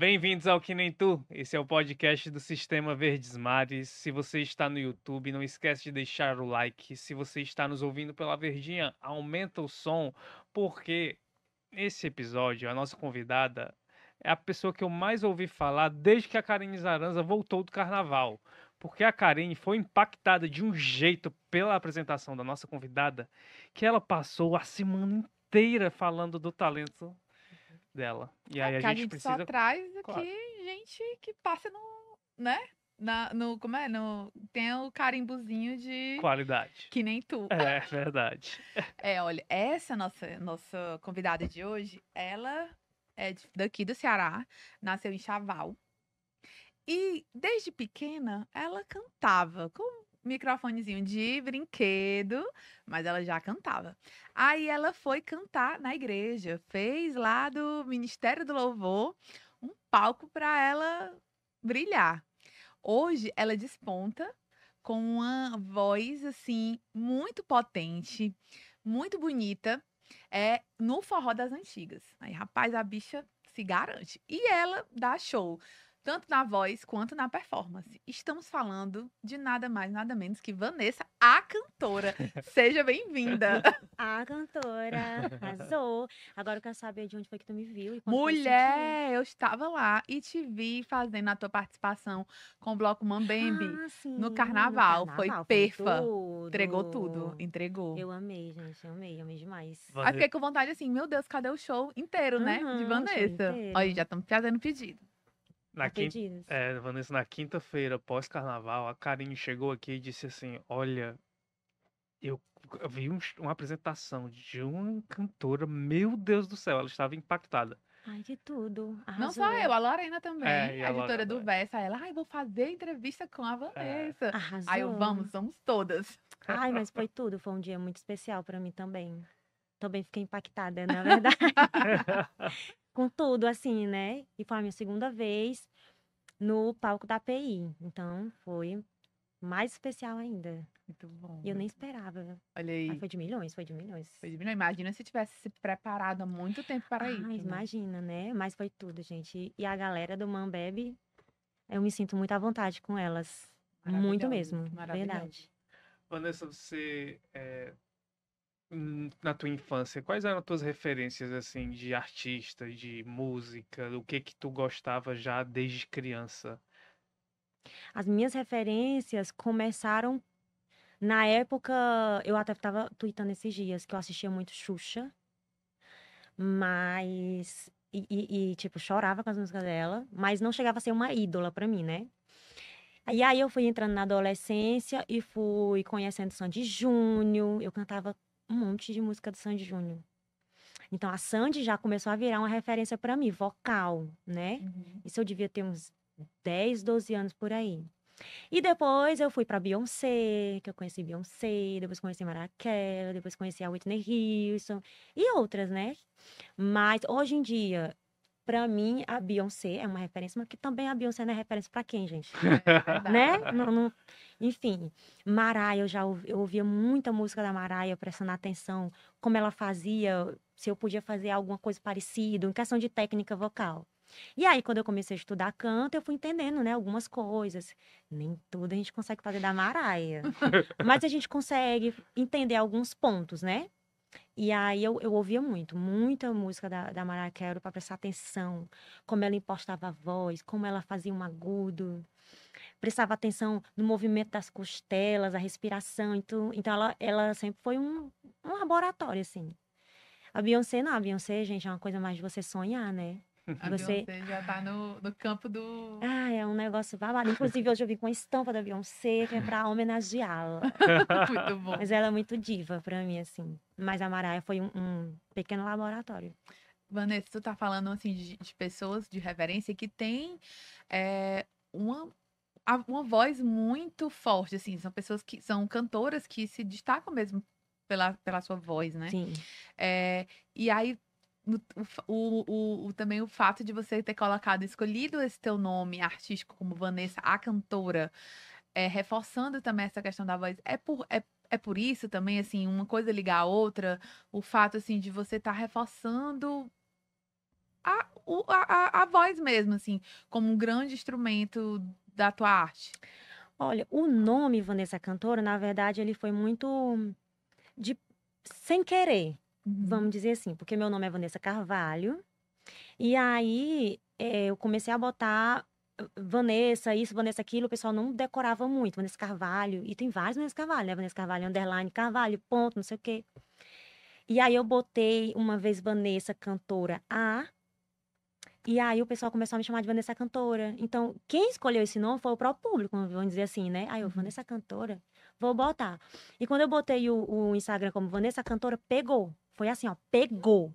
Bem-vindos ao Que Nem Tu. Esse é o podcast do Sistema Verdes Mares. Se você está no YouTube, não esquece de deixar o like. Se você está nos ouvindo pela Verdinha, aumenta o som, porque nesse episódio a nossa convidada é a pessoa que eu mais ouvi falar desde que a Karine Zaranza voltou do carnaval. Porque a Karine foi impactada de um jeito pela apresentação da nossa convidada que ela passou a semana inteira falando do talento dela. E é, aí a gente, a gente precisa. só traz aqui claro. gente que passa no. né? Na, no, como é? No, tem o carimbuzinho de. Qualidade. Que nem tu. É, é verdade. é, olha, essa nossa, nossa convidada de hoje, ela é daqui do Ceará, nasceu em Chaval. E desde pequena ela cantava, como microfonezinho de brinquedo, mas ela já cantava. Aí ela foi cantar na igreja, fez lá do Ministério do Louvor um palco para ela brilhar. Hoje ela desponta com uma voz assim muito potente, muito bonita, é no forró das antigas. Aí, rapaz, a bicha se garante. E ela dá show tanto na voz quanto na performance. Estamos falando de nada mais, nada menos que Vanessa, a cantora. Seja bem-vinda. A cantora, arrasou. Agora eu quero saber de onde foi que tu me viu. Mulher, eu estava lá e te vi fazendo a tua participação com o Bloco Mambembe ah, no, carnaval. no, carnaval. Foi, foi perfa. Tudo. Entregou tudo, entregou. Eu amei, gente, eu amei, eu amei demais. Aí fiquei com vontade assim, meu Deus, cadê o show inteiro, né? de Vanessa. aí já estamos fazendo pedido. Na quinta, é, Vanessa, na quinta-feira, pós-carnaval, a Karine chegou aqui e disse assim: Olha, eu vi um, uma apresentação de uma cantora, meu Deus do céu, ela estava impactada. Ai, de tudo. Arrasou. Não só eu, a Lorena também, é, a, a editora do é. Versa. Ela, ai, vou fazer entrevista com a é. Vanessa. É. Aí eu, vamos, somos todas. Ai, mas foi tudo, foi um dia muito especial para mim também. Também fiquei impactada, na verdade. com tudo, assim, né? E foi a minha segunda vez no palco da PI. Então, foi mais especial ainda. Muito bom. E eu nem esperava. Olha aí. Mas foi de milhões, foi de milhões. Foi de milhões. Imagina se tivesse se preparado há muito tempo para ah, isso. Né? Imagina, né? Mas foi tudo, gente. E a galera do Mambebe, eu me sinto muito à vontade com elas. Muito mesmo. Verdade. Vanessa, você é, Hum, na tua infância, quais eram as tuas referências assim de artista, de música, o que que tu gostava já desde criança? As minhas referências começaram na época, eu até estava tweetando esses dias que eu assistia muito Xuxa, mas e, e, e tipo chorava com as músicas dela, mas não chegava a ser uma ídola para mim, né? E aí eu fui entrando na adolescência e fui conhecendo Sandy Júnior, eu cantava um monte de música do Sandy Júnior. Então a Sandy já começou a virar uma referência para mim, vocal, né? Uhum. Isso eu devia ter uns 10, 12 anos por aí. E depois eu fui para Beyoncé, que eu conheci Beyoncé, depois conheci Maraquela, depois conheci a Whitney Houston e outras, né? Mas hoje em dia para mim, a Beyoncé é uma referência, mas que também a Beyoncé não é referência para quem, gente? É né? Não, não... Enfim, Maraia, eu já ouvi, eu ouvia muita música da Maraia, prestando atenção, como ela fazia, se eu podia fazer alguma coisa parecida, em questão de técnica vocal. E aí, quando eu comecei a estudar canto, eu fui entendendo, né, algumas coisas. Nem tudo a gente consegue fazer da Maraia. mas a gente consegue entender alguns pontos, né? E aí eu, eu ouvia muito, muita música da, da Mariah Carey para prestar atenção, como ela impostava a voz, como ela fazia um agudo. Prestava atenção no movimento das costelas, a respiração. Então, então ela, ela sempre foi um, um laboratório, assim. A Beyoncé não, a Beyoncé, gente, é uma coisa mais de você sonhar, né? Uhum. você... Beyoncé já tá no, no campo do. Ah, é um negócio babado. Inclusive, hoje eu vi com a estampa da Beyoncé, que é pra homenageá-la. muito bom. Mas ela é muito diva pra mim, assim. Mas a Maraia foi um, um pequeno laboratório. Vanessa, tu tá falando, assim, de, de pessoas de reverência que tem é, uma uma voz muito forte, assim, são pessoas que são cantoras que se destacam mesmo pela, pela sua voz, né? Sim. É, e aí o, o, o, também o fato de você ter colocado, escolhido esse teu nome artístico como Vanessa, a cantora, é, reforçando também essa questão da voz, é por, é, é por isso também, assim, uma coisa ligar a outra, o fato, assim, de você estar tá reforçando a, o, a, a voz mesmo, assim, como um grande instrumento da tua arte? Olha, o nome Vanessa Cantora, na verdade, ele foi muito de sem querer. Uhum. Vamos dizer assim, porque meu nome é Vanessa Carvalho. E aí é, eu comecei a botar ah, Vanessa, isso, Vanessa, aquilo, o pessoal não decorava muito. Vanessa Carvalho, e tem vários Vanessa Carvalho, né? Vanessa Carvalho, underline, Carvalho, ponto, não sei o quê. E aí eu botei uma vez Vanessa cantora A. E aí o pessoal começou a me chamar de Vanessa cantora. Então, quem escolheu esse nome foi o próprio público, vamos dizer assim, né? Aí eu, uhum. Vanessa cantora, vou botar. E quando eu botei o, o Instagram como Vanessa cantora, pegou foi assim, ó, pegou.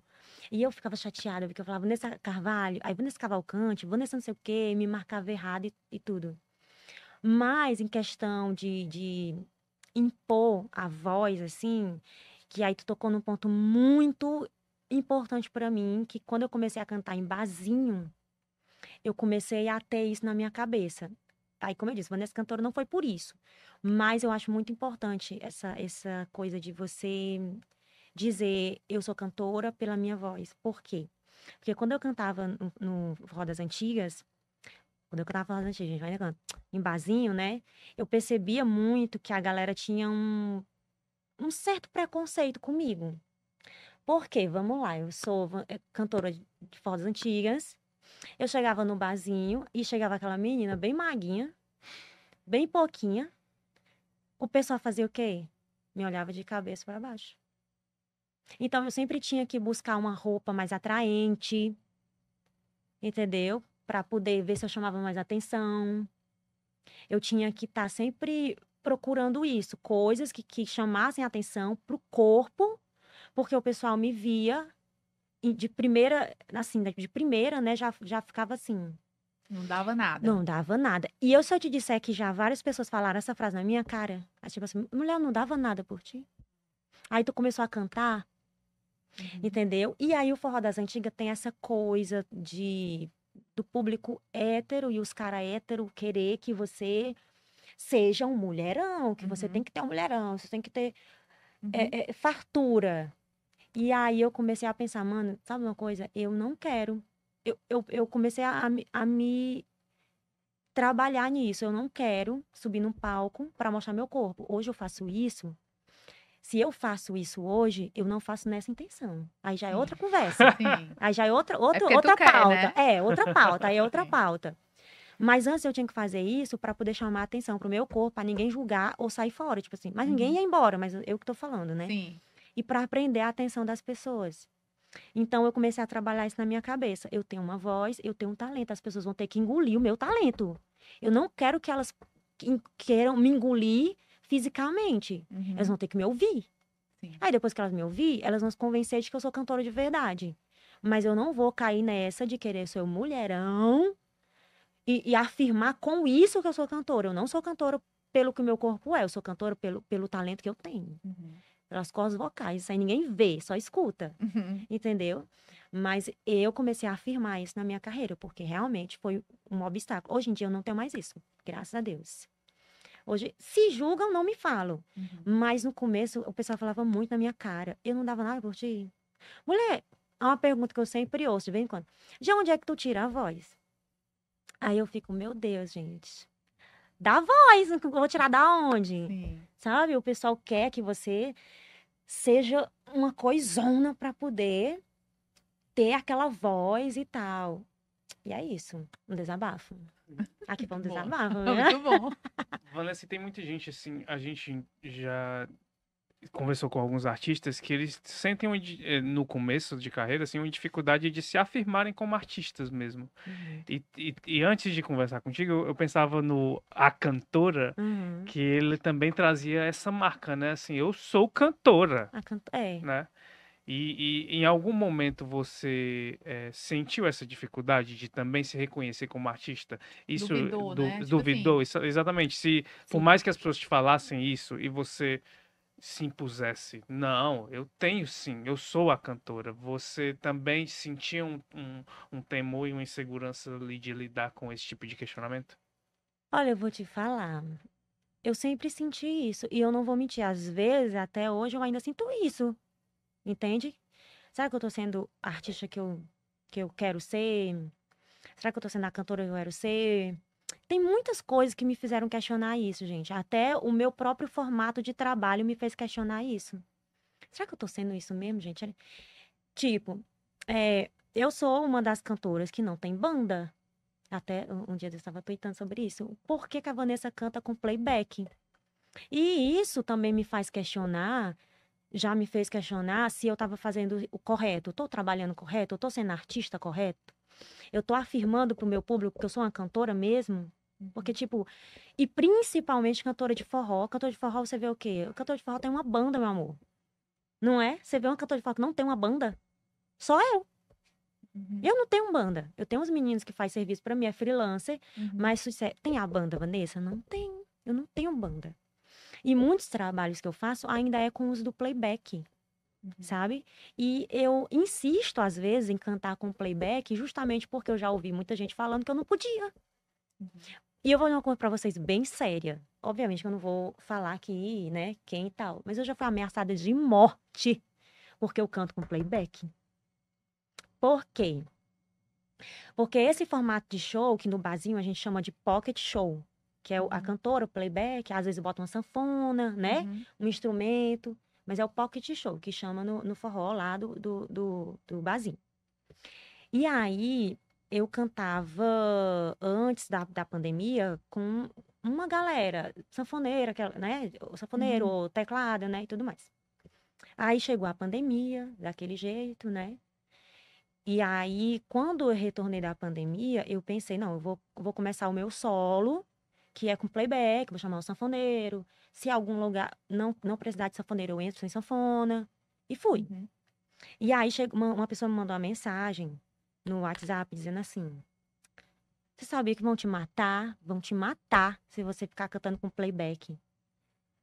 E eu ficava chateada, porque eu falava, Vanessa Carvalho, aí Vanessa Cavalcante, Vanessa não sei o quê, me marcava errado e, e tudo. Mas em questão de, de impor a voz, assim, que aí tu tocou num ponto muito importante para mim, que quando eu comecei a cantar em basinho, eu comecei a ter isso na minha cabeça. Aí, como eu disse, Vanessa Cantora não foi por isso. Mas eu acho muito importante essa, essa coisa de você dizer eu sou cantora pela minha voz. Por quê? Porque quando eu cantava no, no Rodas Antigas, quando eu cantava Rodas Antigas, a gente, vai negando, em barzinho, né? Eu percebia muito que a galera tinha um, um certo preconceito comigo. Por quê? Vamos lá, eu sou eh, cantora de Rodas Antigas, eu chegava no barzinho e chegava aquela menina bem maguinha, bem pouquinha. O pessoal fazia o quê? Me olhava de cabeça para baixo. Então eu sempre tinha que buscar uma roupa mais atraente, entendeu? Para poder ver se eu chamava mais atenção. Eu tinha que estar tá sempre procurando isso, coisas que, que chamassem atenção pro corpo, porque o pessoal me via e de primeira, assim, de primeira, né, já, já ficava assim. Não dava nada. Não dava nada. E eu, se eu te disser que já várias pessoas falaram essa frase na minha cara, tipo assim, mulher, não dava nada por ti. Aí tu começou a cantar, Uhum. Entendeu? E aí o forró das antigas tem essa coisa de do público hétero e os cara hétero querer que você seja um mulherão, que uhum. você tem que ter um mulherão, você tem que ter é, uhum. é, é, fartura. E aí eu comecei a pensar, mano, sabe uma coisa? Eu não quero. Eu, eu, eu comecei a, a, a me trabalhar nisso. Eu não quero subir num palco para mostrar meu corpo. Hoje eu faço isso se eu faço isso hoje, eu não faço nessa intenção. Aí já é outra conversa. Sim. Aí já é outra, outra é outra quer, né? pauta. Né? É, outra pauta, aí é outra é. pauta. Mas antes eu tinha que fazer isso para poder chamar a atenção pro meu corpo, para ninguém julgar ou sair fora, tipo assim. Mas ninguém uhum. ia embora, mas eu que tô falando, né? Sim. E para prender a atenção das pessoas. Então eu comecei a trabalhar isso na minha cabeça. Eu tenho uma voz, eu tenho um talento, as pessoas vão ter que engolir o meu talento. Eu não quero que elas queiram me engolir fisicamente. Uhum. Elas vão ter que me ouvir. Sim. Aí depois que elas me ouvir, elas vão se convencer de que eu sou cantora de verdade. Mas eu não vou cair nessa de querer ser um mulherão e, e, afirmar com isso que eu sou cantora. Eu não sou cantora pelo que o meu corpo é, eu sou cantora pelo, pelo talento que eu tenho. Uhum. Pelas cordas vocais, isso aí ninguém vê, só escuta. Uhum. Entendeu? Mas eu comecei a afirmar isso na minha carreira, porque realmente foi um obstáculo. Hoje em dia eu não tenho mais isso, graças a Deus. Hoje, se julgam, não me falam. Uhum. Mas no começo, o pessoal falava muito na minha cara. Eu não dava nada por ti. Mulher, há é uma pergunta que eu sempre ouço de vez em quando. De onde é que tu tira a voz? Aí eu fico, meu Deus, gente. Da voz, vou tirar da onde? Sim. Sabe? O pessoal quer que você seja uma coisona para poder ter aquela voz e tal. E é isso, um desabafo. Aqui ah, vamos desarmar. Vamos. Muito bom. Né? Vanessa, tem muita gente assim, a gente já conversou com alguns artistas que eles sentem eh, no começo de carreira assim uma dificuldade de se afirmarem como artistas mesmo uhum. e, e, e, antes de conversar contigo eu, eu pensava no a cantora uhum. que ele também trazia essa marca né assim eu sou cantora a can... é. né e, e, em algum momento você é, sentiu essa dificuldade de também se reconhecer como artista? Isso duvidou, du, né? duvidou tipo assim. exatamente. Se Sim. por mais que as pessoas te falassem isso e você se impusesse. Não, eu tenho sim, eu sou a cantora. Você também sentia um, um, um, temor e uma insegurança ali de lidar com esse tipo de questionamento? Olha, eu vou te falar. Eu sempre senti isso. E eu não vou mentir. Às vezes, até hoje, eu ainda sinto isso. Entende? Será que eu tô sendo a artista que eu, que eu quero ser? Será que eu tô sendo a cantora que eu quero ser? Tem muitas coisas que me fizeram questionar isso, gente. Até o meu próprio formato de trabalho me fez questionar isso. Será que eu tô sendo isso mesmo, gente? Tipo, é, eu sou uma das cantoras que não tem banda. Até um dia eu estava tweetando sobre isso. Por que, que a Vanessa canta com playback? E isso também me faz questionar já me fez questionar se eu estava fazendo o correto, estou trabalhando correto, estou sendo artista correto, eu estou afirmando para o meu público que eu sou uma cantora mesmo, porque, uhum. tipo, e principalmente cantora de forró, cantor de forró você vê o quê? O cantor de forró tem uma banda, meu amor. Não é? Você vê um cantor de forró que não tem uma banda? Só eu. Uhum. Eu não tenho banda. Eu tenho uns meninos que faz serviço para mim, é freelancer, uhum. mas tem a banda, Vanessa? Não tem. Eu não tenho banda. E muitos trabalhos que eu faço ainda é com o uso do playback. Uhum. Sabe? E eu insisto, às vezes, em cantar com playback, justamente porque eu já ouvi muita gente falando que eu não podia. Uhum. E eu vou dar uma coisa pra vocês bem séria. Obviamente que eu não vou falar aqui, né, quem e tal. Mas eu já fui ameaçada de morte porque eu canto com playback. Por quê? Porque esse formato de show, que no barzinho a gente chama de pocket show, que é a uhum. cantora, o playback, às vezes bota uma sanfona, né? Uhum. Um instrumento. Mas é o pocket show, que chama no, no forró lá do, do, do, do E aí, eu cantava antes da, da pandemia com uma galera, sanfoneira, né? O sanfoneiro, uhum. teclado, né? E tudo mais. Aí chegou a pandemia, daquele jeito, né? E aí, quando eu retornei da pandemia, eu pensei, não, eu vou, vou começar o meu solo, que é com playback, vou chamar o sanfoneiro. Se algum lugar não, não precisar de sanfoneiro, eu entro sem sanfona. E fui. Uhum. E aí chegou, uma, uma, pessoa me mandou uma mensagem no WhatsApp dizendo assim: Você sabia que vão te matar? Vão te matar se você ficar cantando com playback.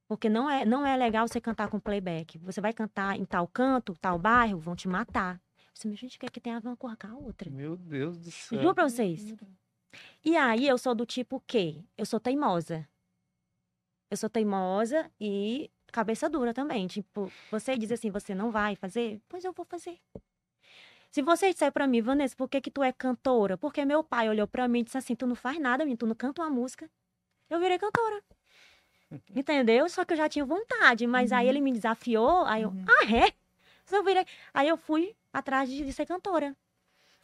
Porque não é, não é legal você cantar com playback. Você vai cantar em tal canto, tal bairro, vão te matar. É a gente, quer que tenha uma cor com a outra? Meu Deus do céu. Juro pra vocês. E aí eu sou do tipo que eu sou teimosa. Eu sou teimosa e cabeça dura também. Tipo, você diz assim, você não vai fazer? Pois eu vou fazer. Se você disser para mim, Vanessa, por que que tu é cantora? Porque meu pai olhou para mim e disse assim, tu não faz nada, tu não canta uma música. Eu virei cantora. Entendeu? Só que eu já tinha vontade, mas uhum. aí ele uhum. me desafiou, aí eu, uhum. ah, é? eu, virei... aí eu fui atrás de, de ser cantora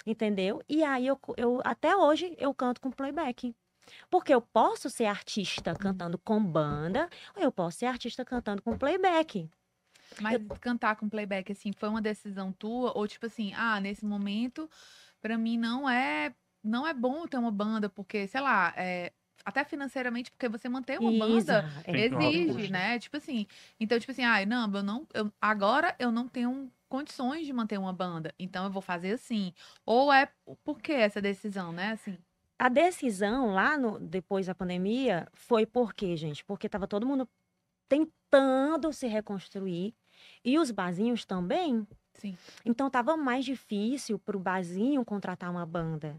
entendeu? E aí eu, eu até hoje eu canto com playback. Porque eu posso ser artista uhum. cantando com banda, ou eu posso ser artista cantando com playback. Mas eu... cantar com playback, assim, foi uma decisão tua? Ou tipo assim, ah, nesse momento, para mim não é não é bom ter uma banda, porque, sei lá, é, até financeiramente, porque você manter uma Isso, banda exige, né? Tipo assim, então, tipo assim, ai, ah, não, eu não, eu, agora eu não tenho condições de manter uma banda, então eu vou fazer assim. Ou é por que essa decisão, né? Assim. A decisão lá no, depois da pandemia foi por quê, gente? Porque estava todo mundo tentando se reconstruir e os barzinhos também. Sim. Então estava mais difícil para o barzinho contratar uma banda,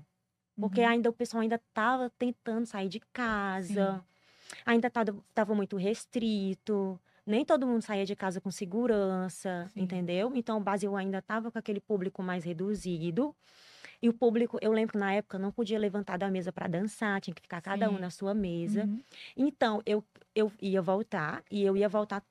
porque uhum. ainda o pessoal ainda estava tentando sair de casa, Sim. ainda estava muito restrito nem todo mundo saía de casa com segurança, Sim. entendeu? Então o Brasil ainda estava com aquele público mais reduzido. E o público, eu lembro que na época, não podia levantar da mesa para dançar, tinha que ficar Sim. cada um na sua mesa. Uhum. Então, eu, eu ia voltar e eu ia voltar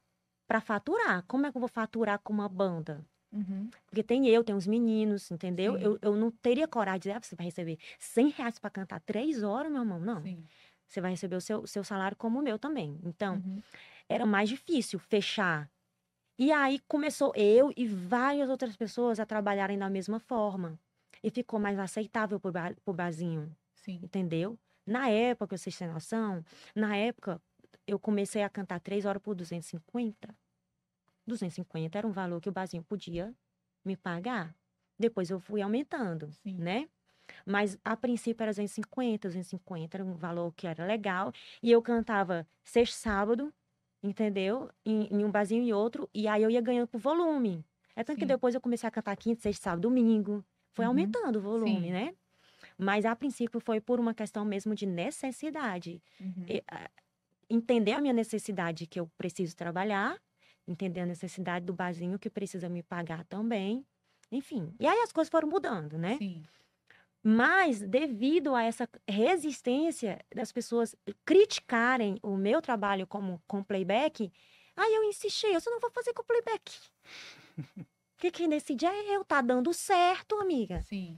para faturar. Como é que eu vou faturar com uma banda? Uhum. Porque tem eu, tem os meninos, entendeu? Eu, eu não teria coragem de dizer, ah, você vai receber 100 reais para cantar três horas, meu irmão. Não. Sim. Você vai receber o seu, seu salário como o meu também. Então, uhum era mais difícil fechar. E aí começou eu e várias outras pessoas a trabalharem da mesma forma. E ficou mais aceitável pro, ba Basinho Sim. Entendeu? Na época, vocês têm noção, na época eu comecei a cantar três horas por 250. 250 era um valor que o Basinho podia me pagar. Depois eu fui aumentando, Sim. né? Mas a princípio era 250, 250 era um valor que era legal. E eu cantava sexta sábado, entendeu? Em, em, um barzinho e outro, e aí eu ia ganhando por volume. É tanto Sim. que depois eu comecei a cantar quinta, sexta, sábado, domingo. Foi uhum. aumentando o volume, Sim. né? Mas a princípio foi por uma questão mesmo de necessidade. Uhum. E, a, ah, entender a minha necessidade que eu preciso trabalhar, entender a necessidade do barzinho que precisa me pagar também. Enfim. E aí as coisas foram mudando, né? Sim. Mas, devido a essa resistência das pessoas criticarem o meu trabalho como com playback, aí eu insisti, eu só não vou fazer com playback. Porque quem decide é eu, tá dando certo, amiga. Sim.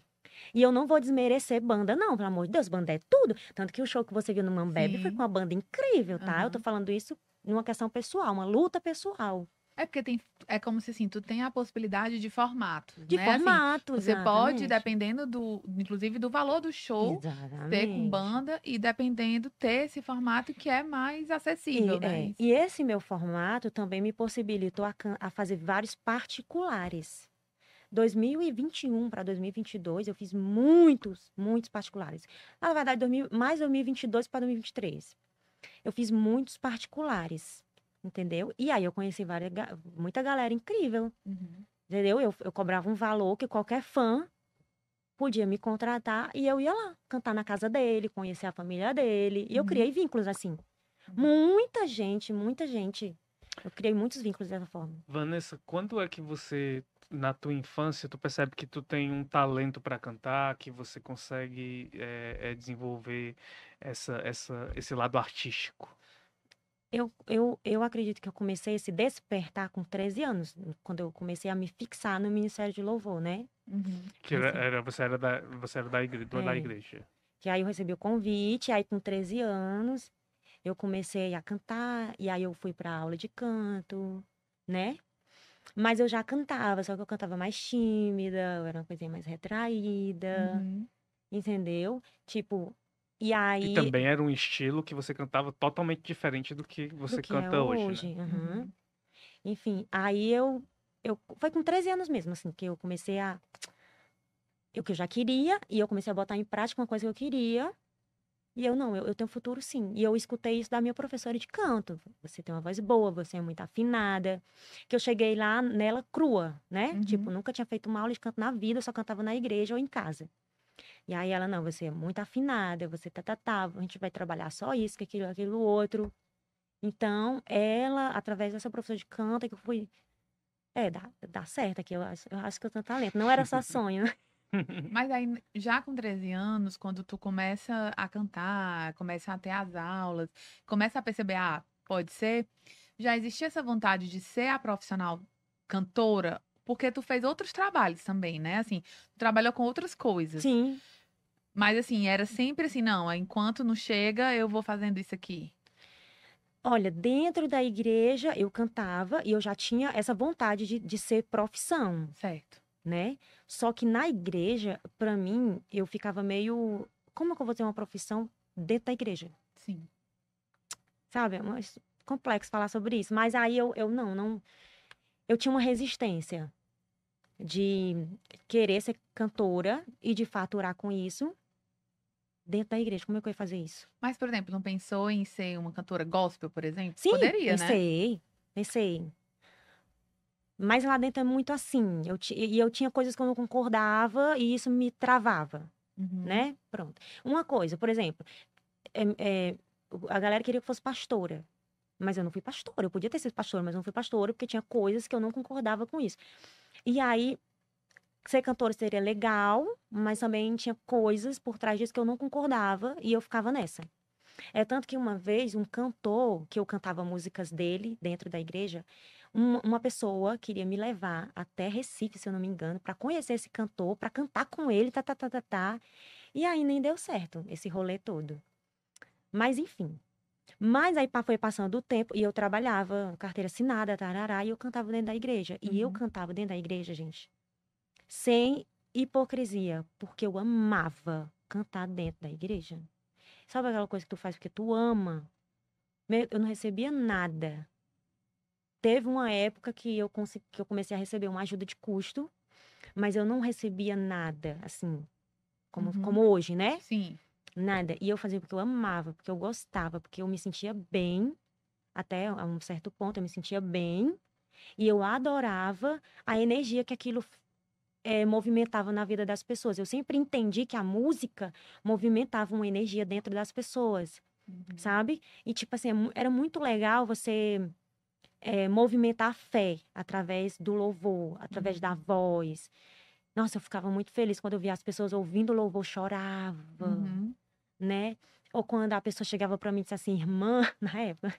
E eu não vou desmerecer banda, não, pelo amor de Deus, banda é tudo. Tanto que o show que você viu no Mambebe foi com uma banda incrível, tá? Uhum. Eu tô falando isso numa questão pessoal, uma luta pessoal. É porque tem, é como se assim, tu tem a possibilidade de formatos, de né? formatos, assim, Você pode, dependendo do, inclusive do valor do show, exatamente. ter com banda e dependendo ter esse formato que é mais acessível, e, né? É. E esse meu formato também me possibilitou a, a fazer vários particulares. 2021 para 2022 eu fiz muitos, muitos particulares. Na verdade, 2000, mais 2022 para 2023. Eu fiz muitos particulares entendeu? E aí eu conheci várias, muita galera incrível, uhum. entendeu? Eu, eu cobrava um valor que qualquer fã podia me contratar e eu ia lá cantar na casa dele, conhecer a família dele. E eu uhum. criei vínculos assim. Uhum. Muita gente, muita gente. Eu criei muitos vínculos dessa forma. Vanessa, quando é que você, na tua infância, tu percebe que tu tem um talento para cantar, que você consegue é, é, desenvolver essa, essa, esse lado artístico? eu, eu, eu acredito que eu comecei a se despertar com 13 anos, quando eu comecei a me fixar no Ministério de Louvor, né? Uhum. Que era, era, você era da, você era da igreja, é. da igreja. Que aí eu recebi o convite, aí com 13 anos eu comecei a cantar, e aí eu fui para aula de canto, né? Mas eu já cantava, só que eu cantava mais tímida, eu era uma coisinha mais retraída, uhum. entendeu? Tipo, e aí. E também era um estilo que você cantava totalmente diferente do que você do que canta é hoje. hoje né? uhum. Enfim, aí eu, eu. Foi com 13 anos mesmo, assim, que eu comecei a. O que eu já queria, e eu comecei a botar em prática uma coisa que eu queria. E eu não, eu, eu tenho futuro sim. E eu escutei isso da minha professora de canto. Você tem uma voz boa, você é muito afinada. Que eu cheguei lá nela crua, né? Uhum. Tipo, nunca tinha feito uma aula de canto na vida, eu só cantava na igreja ou em casa. E aí ela, não, você é muito afinada, você tá, tá, tá, a gente vai trabalhar só isso, que aquilo, aquilo, outro. Então, ela, através dessa professora de canto, é que eu fui. É, dá, dá certo aqui, eu acho, eu acho que eu tenho talento. Não era só sonho. Mas aí, já com 13 anos, quando tu começa a cantar, começa a ter as aulas, começa a perceber, ah, pode ser, já existia essa vontade de ser a profissional cantora porque tu fez outros trabalhos também, né? Assim, tu trabalhou com outras coisas. Sim. Mas assim, era sempre assim, não, ah, enquanto não chega, eu vou fazendo isso aqui. Olha, dentro da igreja eu cantava e eu já tinha essa vontade de, de ser profissão. Certo. Né? Só que na igreja, para mim, eu ficava meio. Como é que eu vou ter uma profissão dentro da igreja? Sim. Sabe? É mais complexo falar sobre isso. Mas aí eu, eu não, não. Eu tinha uma resistência de querer ser cantora e de faturar com isso dentro da igreja. Como é que eu ia fazer isso? Mas, por exemplo, não pensou em ser uma cantora gospel, por exemplo? Sim, Poderia, né? pensei, né? pensei. Mas lá dentro é muito assim. Eu e eu tinha coisas que eu não concordava e isso me travava, uhum. né? Pronto. Uma coisa, por exemplo, é, é, a galera queria que eu fosse pastora. Mas eu não fui pastora. Eu podia ter sido pastora, mas não fui pastora porque tinha coisas que eu não concordava com isso. E aí, ser cantora seria legal, mas também tinha coisas por trás disso que eu não concordava e eu ficava nessa. É tanto que uma vez um cantor, que eu cantava músicas dele dentro da igreja, um, uma pessoa queria me levar até Recife, se eu não me engano, para conhecer esse cantor, para cantar com ele, tá, tá, tá, tá, tá. E aí nem deu certo esse rolê todo. Mas enfim, mas aí foi passando o tempo e eu trabalhava, carteira assinada, tarará, e eu cantava dentro da igreja. E uhum. eu cantava dentro da igreja, gente, sem hipocrisia, porque eu amava cantar dentro da igreja. Sabe aquela coisa que tu faz porque tu ama? Eu não recebia nada. Teve uma época que eu, consegui, que eu comecei a receber uma ajuda de custo, mas eu não recebia nada, assim, como, uhum. como hoje, né? Sim. Nada. E eu fazia porque eu amava, porque eu gostava, porque eu me sentia bem, até a um certo ponto eu me sentia bem, e eu adorava a energia que aquilo é, movimentava na vida das pessoas. Eu sempre entendi que a música movimentava uma energia dentro das pessoas, uhum. sabe? E, tipo assim, é era muito legal você é, movimentar a fé através do louvor, através uhum. da voz. Nossa, eu ficava muito feliz quando eu via as pessoas ouvindo o louvor, chorava. Uhum né? Ou quando a pessoa chegava para mim e disse assim, irmã, na época,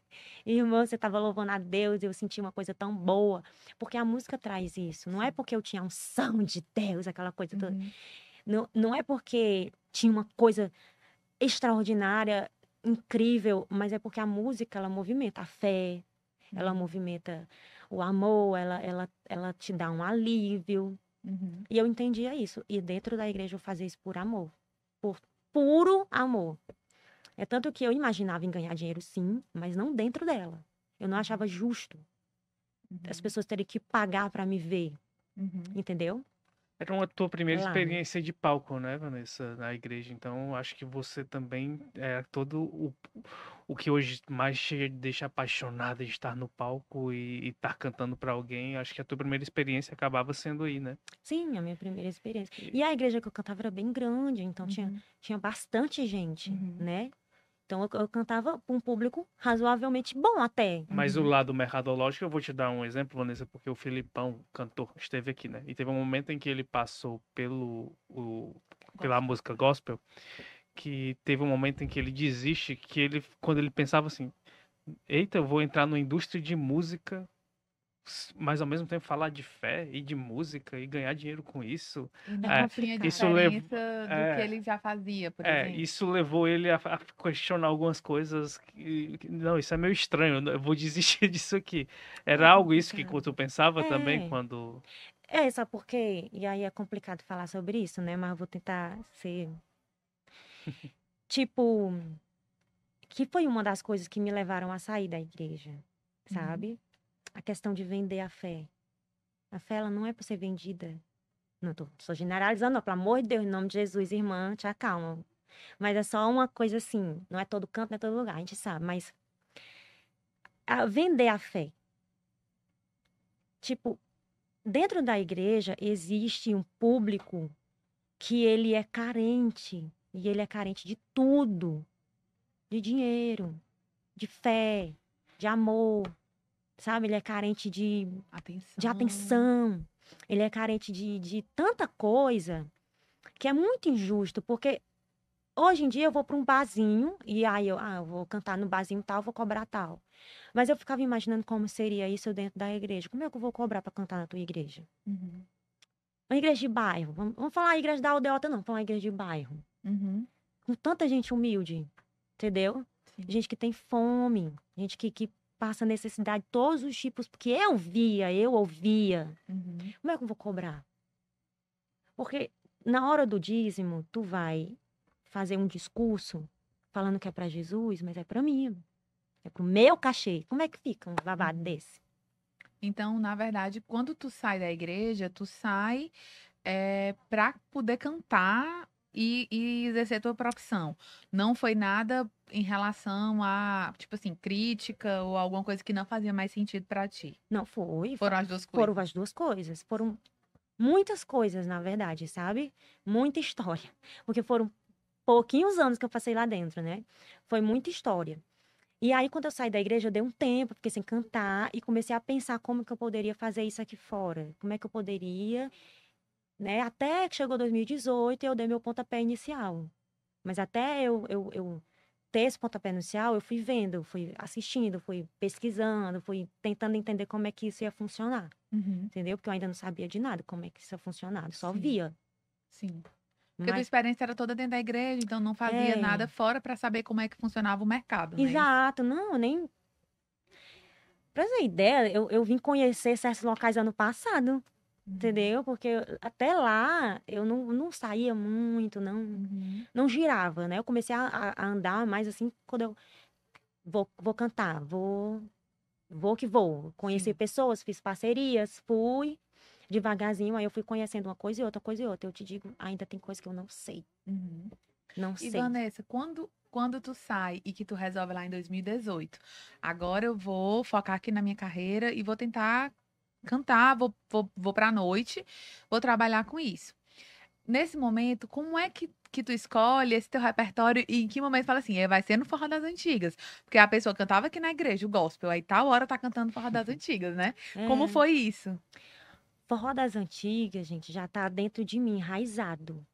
irmã, você estava louvando a Deus, eu senti uma coisa tão boa. Porque a música traz isso. Não é porque eu tinha unção de Deus, aquela coisa uhum. toda. Não, não é porque tinha uma coisa extraordinária, incrível, mas é porque a música, ela movimenta a fé, uhum. ela movimenta o amor, ela, ela, ela te dá um alívio. Uhum. E eu entendia isso. E dentro da igreja eu fazia isso por amor, por puro amor. É tanto que eu imaginava em ganhar dinheiro, sim, mas não dentro dela. Eu não uhum. achava justo uhum. as pessoas terem que pagar para me ver, uhum. entendeu? Era uma tua primeira Lá. Né? experiência de palco, né, Vanessa, na igreja. Então, acho que você também é todo o, o que hoje mais te deixa apaixonada de estar no palco e estar cantando para alguém. Acho que a tua primeira experiência acabava sendo aí, né? Sim, a minha primeira experiência. E a igreja que eu cantava era bem grande, então uhum. tinha, tinha bastante gente, uhum. né? Então eu, eu cantava para um público razoavelmente bom até. Mas o uhum. lado mercadológico, eu vou te dar um exemplo, Vanessa, porque o Filipão, cantor, esteve aqui, né? E teve um momento em que ele passou pelo o, pela gospel. música gospel, que teve um momento em que ele desiste, que ele quando ele pensava assim, eita, eu vou entrar na indústria de música mas ao mesmo tempo falar de fé e de música e ganhar dinheiro com isso. É, isso levou é, do que é, ele já fazia, por é, exemplo. Isso levou ele a, a questionar algumas coisas que, que, não, isso é meio estranho, né, eu vou desistir disso aqui. É Era algo isso que eu pensava é. também quando É, só porque e aí é complicado falar sobre isso, né, mas eu vou tentar ser tipo que foi uma das coisas que me levaram a sair da igreja, uhum. sabe? Uhum a questão de vender a fé. A fé ela não é para ser vendida. Não tô, tô generalizando, não, pelo amor de Deus, em nome de Jesus, irmã, te acalma. Mas é só uma coisa assim, não é todo canto, não é todo lugar, a gente sabe, mas a vender a fé. Tipo, dentro da igreja existe um público que ele é carente, e ele é carente de tudo, de dinheiro, de fé, de amor, sabe? Ele é carente de atenção. de atenção, ele é carente de, de tanta coisa que é muito injusto, porque hoje em dia eu vou para um barzinho e aí eu, ah, eu vou cantar no barzinho tal, vou cobrar tal. Mas eu ficava imaginando como seria isso dentro da igreja. Como é que eu vou cobrar para cantar na tua igreja? Uhum. Uma igreja de bairro. Vamos, vamos falar igreja da aldeota, não. Vamos falar igreja de bairro. Uhum. Com tanta gente humilde, entendeu? Sim. Gente que tem fome, gente que, que passa necessidade, todos os tipos, porque eu via, eu ouvia. Uhum. Como é que eu vou cobrar? Porque na hora do dízimo, tu vai fazer um discurso falando que é para Jesus, mas é para mim. É pro meu cachê. Como é que fica um babado uhum. desse? Então, na verdade, quando tu sai da igreja, tu sai é, eh, para poder cantar e, e exercer tua profissão. Não foi nada em relação a, tipo assim, crítica ou alguma coisa que não fazia mais sentido para ti. Não foi. Foram as duas coisas. Foram as duas coisas. Foram muitas coisas, na verdade, sabe? Muita história. Porque foram pouquinhos anos que eu passei lá dentro, né? Foi muita história. E aí, quando eu saí da igreja, eu dei um tempo, fiquei sem cantar e comecei a pensar como que eu poderia fazer isso aqui fora. Como é que eu poderia né? Até que chegou 2018 eu dei meu pontapé inicial. Mas até eu, eu, eu ter esse pontapé inicial, eu fui vendo, fui assistindo, fui pesquisando, fui tentando entender como é que isso ia funcionar. Uhum. Entendeu? Porque eu ainda não sabia de nada como é que isso ia funcionar, só Sim. via. Sim. Porque a tua experiência era toda dentro da igreja, então não fazia é... nada fora para saber como é que funcionava o mercado. Né? Exato, não, nem. Pra você ter ideia, eu, eu vim conhecer certos locais ano passado. Uhum. Entendeu? Porque até lá eu não, não saía muito, não uhum. não girava, né? Eu comecei a, a andar mais assim quando eu vou, vou cantar, vou vou que vou. Conheci Sim. pessoas, fiz parcerias, fui devagarzinho, aí eu fui conhecendo uma coisa e outra, coisa e outra. Eu te digo, ainda tem coisa que eu não sei. Uhum. Não e sei. E Vanessa, quando quando tu sai e que tu resolve lá em 2018, agora eu vou focar aqui na minha carreira e vou tentar cantar, vou, vou, vou para a noite, vou trabalhar com isso. Nesse momento, como é que, que tu escolhe esse teu repertório e em que momento fala assim, é, vai ser no Forró das Antigas? Porque a pessoa cantava aqui na igreja, o gospel, aí tal hora tá cantando Forró das Antigas, né? É. Como foi isso? Forró das Antigas, gente, já tá dentro de mim, enraizado.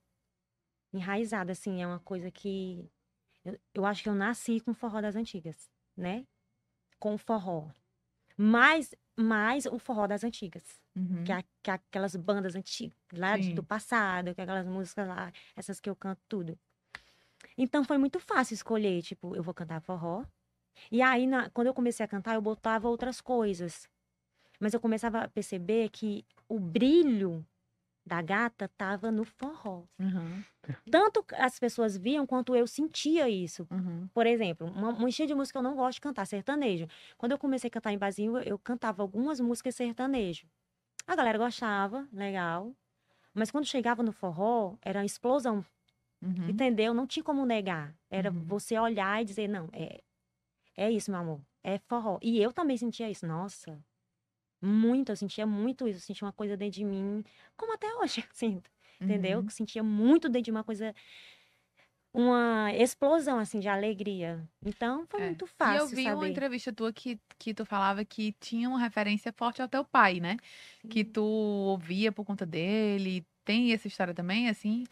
Enraizado, assim, é uma coisa que... Eu, eu acho que eu nasci com Forró das Antigas, né? Com forró. Mas mais o forró das antigas, uhum. que, é, uhum. que é aquelas bandas antigas, lá do passado, que é aquelas músicas lá, essas que eu canto tudo. Então foi muito fácil escolher, tipo, eu vou cantar forró. E aí, na, quando eu comecei a cantar, eu botava outras coisas. Mas eu começava a perceber que o brilho da gata estava no forró. Uhum. Tanto as pessoas viam quanto eu sentia isso. Uhum. Por exemplo, uma, um estilo de música eu não gosto de cantar, sertanejo. Quando eu comecei a cantar em Bazinho, eu, cantava algumas músicas sertanejo. A galera gostava, legal. Mas quando chegava no forró, era uma explosão. Uhum. Entendeu? Não tinha como negar. Era uhum. você olhar e dizer, não, é, é isso, meu amor. É forró. E eu também sentia isso. Nossa, muito, eu sentia muito isso, eu sentia uma coisa dentro de mim, como até hoje eu sinto, uhum. entendeu? Eu sentia muito dentro de uma coisa uma explosão assim de alegria. Então foi é. muito fácil. E eu vi saber. uma entrevista tua que, que tu falava que tinha uma referência forte ao teu pai, né? Sim. Que tu ouvia por conta dele. Tem essa história também, assim?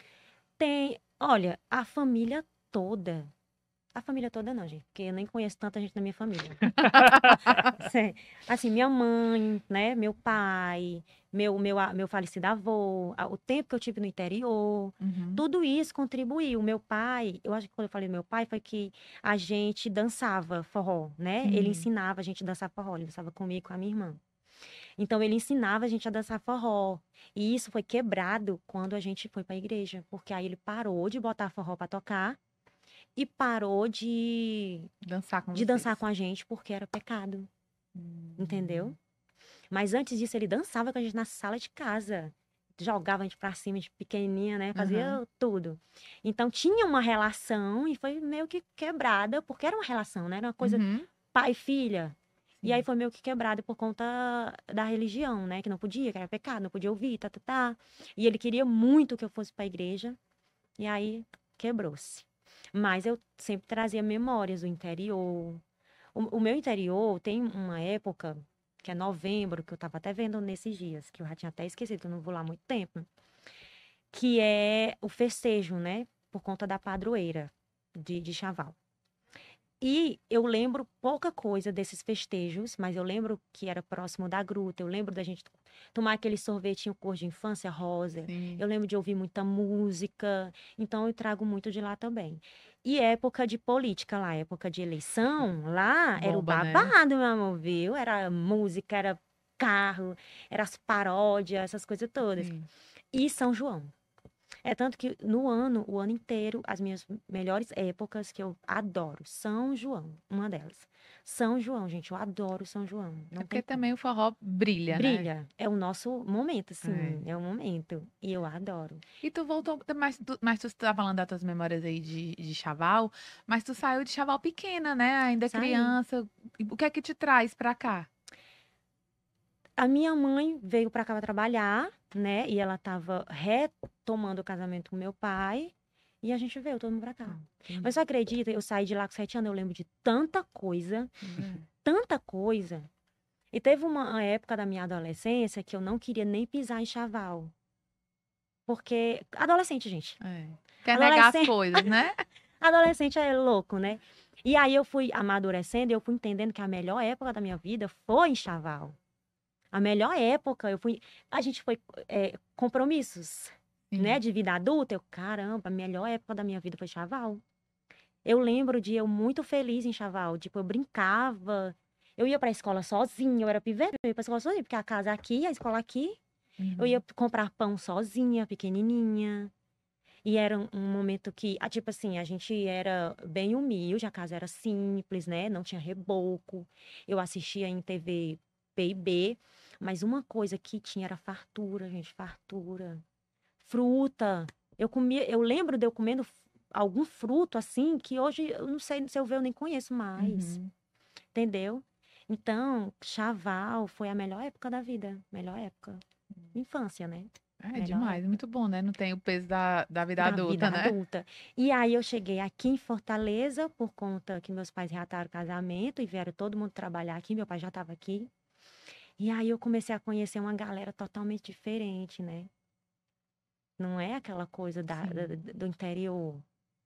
Tem. Olha, a família toda. A família toda não, gente, porque eu nem conheço tanta gente na minha família. assim, minha mãe, né, meu pai, meu meu meu falecido avô, o tempo que eu tive no interior, uhum. tudo isso contribuiu. Meu pai, eu acho que quando eu falei do meu pai foi que a gente dançava forró, né? Uhum. Ele ensinava a gente a dançar forró, ele dançava comigo, com a minha irmã. Então ele ensinava a gente a dançar forró. E isso foi quebrado quando a gente foi para a igreja, porque aí ele parou de botar forró para tocar e parou de dançar com, de dançar com a gente porque era pecado. Hum. Entendeu? Mas antes disso, ele dançava com a gente na sala de casa. Jogava a gente pra cima, de pequenininha, né? Fazia uhum. tudo. Então tinha uma relação e foi meio que quebrada, porque era uma relação, né? Era uma coisa uhum. pai-filha. E aí foi meio que quebrada por conta da religião, né? Que não podia, que era pecado, não podia ouvir, tá, tá, tá. E ele queria muito que eu fosse para a igreja. E aí quebrou-se. Mas eu sempre trazia memórias do interior. O, o meu interior tem uma época, que é novembro, que eu estava até vendo nesses dias, que eu já tinha até esquecido, eu não vou lá há muito tempo, que é o festejo, né? Por conta da padroeira de, de Chaval. E eu lembro pouca coisa desses festejos, mas eu lembro que era próximo da gruta, eu lembro da gente tomar aquele sorvetinho cor de infância rosa, Sim. eu lembro de ouvir muita música, então eu trago muito de lá também. E época de política lá, época de eleição, lá Bomba, era o né? babado, né? meu amor, viu? Era música, era carro, era as paródias, essas coisas todas. Sim. E São João. É tanto que no ano, o ano inteiro, as minhas melhores épocas que eu adoro, São João, uma delas. São João, gente, eu adoro São João. É não é porque também o forró brilha, né? Brilha. É o nosso momento, sim. é. é o momento. E eu adoro. E tu voltou, mas tu, mas tu tá falando das tuas memórias aí de, de Chaval, mas tu saiu de Chaval pequena, né? Ainda Saí. criança. O que é que te traz pra cá? a minha mãe veio para cá pra trabalhar, né? E ela tava retomando o casamento com meu pai. E a gente veio todo mundo pra cá. Ah, Mas você acredita, eu saí de lá com sete anos, eu lembro de tanta coisa, uhum. tanta coisa. E teve uma época da minha adolescência que eu não queria nem pisar em chaval. Porque. Adolescente, gente. É. Quer adolescente... negar as coisas, né? adolescente é louco, né? E aí eu fui amadurecendo e eu fui entendendo que a melhor época da minha vida foi em chaval. A melhor época, eu fui. A gente foi é, compromissos, né, Sim. né? De vida adulta. Eu, caramba, a melhor época da minha vida foi Chaval. Eu lembro de eu muito feliz em Chaval. Tipo, eu brincava. Eu ia para a escola sozinha, eu era pivete, eu ia pra escola sozinha, porque a casa aqui, a escola aqui. Uhum. Eu ia uhum. comprar pão sozinha, pequenininha. E era um, momento que, ah, tipo assim, a gente era bem humilde, a casa era simples, né? Não tinha reboco. Eu assistia em TV PIB. Mas uma coisa que tinha era fartura, gente, fartura. Fruta. Eu comia, eu lembro de eu comendo algum fruto assim que hoje eu não sei se eu ver, eu nem conheço mais. Uhum. Entendeu? Então, chaval foi a melhor época da vida, melhor época. Hum. Infância, né? É melhor demais, época. muito bom, né? Não tem o peso da, da vida da adulta, vida né? adulta. E aí eu cheguei aqui em Fortaleza por conta que meus pais reataram o casamento e vieram todo mundo trabalhar aqui, meu pai já estava aqui. E aí eu comecei a conhecer uma galera totalmente diferente, né? Não é aquela coisa da, da do interior.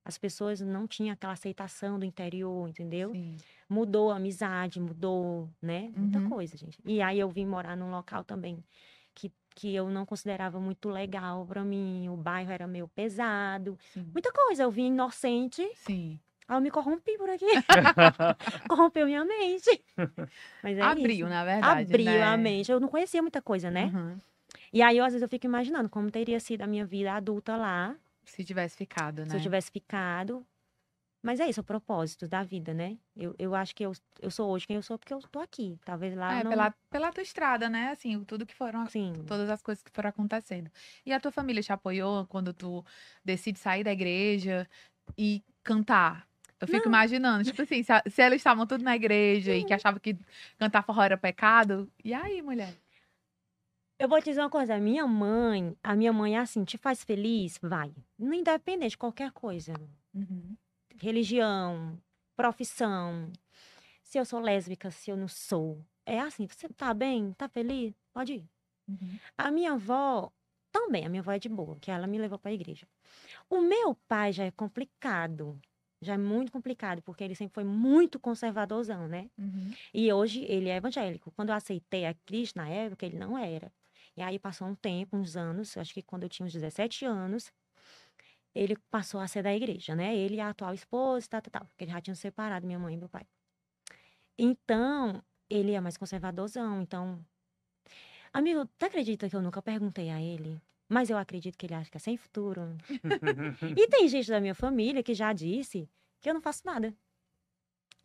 As pessoas não tinham aquela aceitação do interior, entendeu? Sim. Mudou a amizade, mudou, né? Muita uhum. coisa, gente. E aí eu vim morar num local também que, que eu não considerava muito legal para mim. O bairro era meio pesado. Sim. Muita coisa. Eu vim inocente. Sim ah, eu me corrompi por aqui. Corrompeu minha mente. Mas é Abriu, isso. na verdade. Abriu né? a mente. Eu não conhecia muita coisa, né? Uhum. E aí, eu, às vezes, eu fico imaginando como teria sido a minha vida adulta lá. Se tivesse ficado, né? Se eu né? tivesse ficado. Mas é isso, o propósito da vida, né? Eu, eu acho que eu, eu sou hoje quem eu sou porque eu tô aqui. Talvez lá. É, não... pela, pela tua estrada, né? Assim, tudo que foram. Sim. Todas as coisas que foram acontecendo. E a tua família te apoiou quando tu decide sair da igreja e cantar? Eu fico não. imaginando, tipo assim, se, se elas estavam tudo na igreja e que achavam que cantar forró era pecado, e aí, mulher? Eu vou te dizer uma coisa, a minha mãe, a minha mãe é assim, te faz feliz? Vai. não Independente de qualquer coisa. Uhum. Religião, profissão, se eu sou lésbica, se eu não sou. É assim, você tá bem, tá feliz? Pode ir. Uhum. A minha avó, também, a minha avó é de boa, que ela me levou para a igreja. O meu pai já é complicado já é muito complicado, porque ele sempre foi muito conservadorzão, né? Uhum. E hoje ele é evangélico. Quando eu aceitei a Cristo, na época, ele não era. E aí passou um tempo, uns anos, acho que quando eu tinha uns 17 anos, ele passou a ser da igreja, né? Ele e a atual esposa, tal, tal, tal. Porque eles já tinham separado, minha mãe e meu pai. Então, ele é mais conservadorzão. Então, amigo, tu acredita que eu nunca perguntei a ele mas eu acredito que ele acha que é sem futuro. e tem gente da minha família que já disse que eu não faço nada.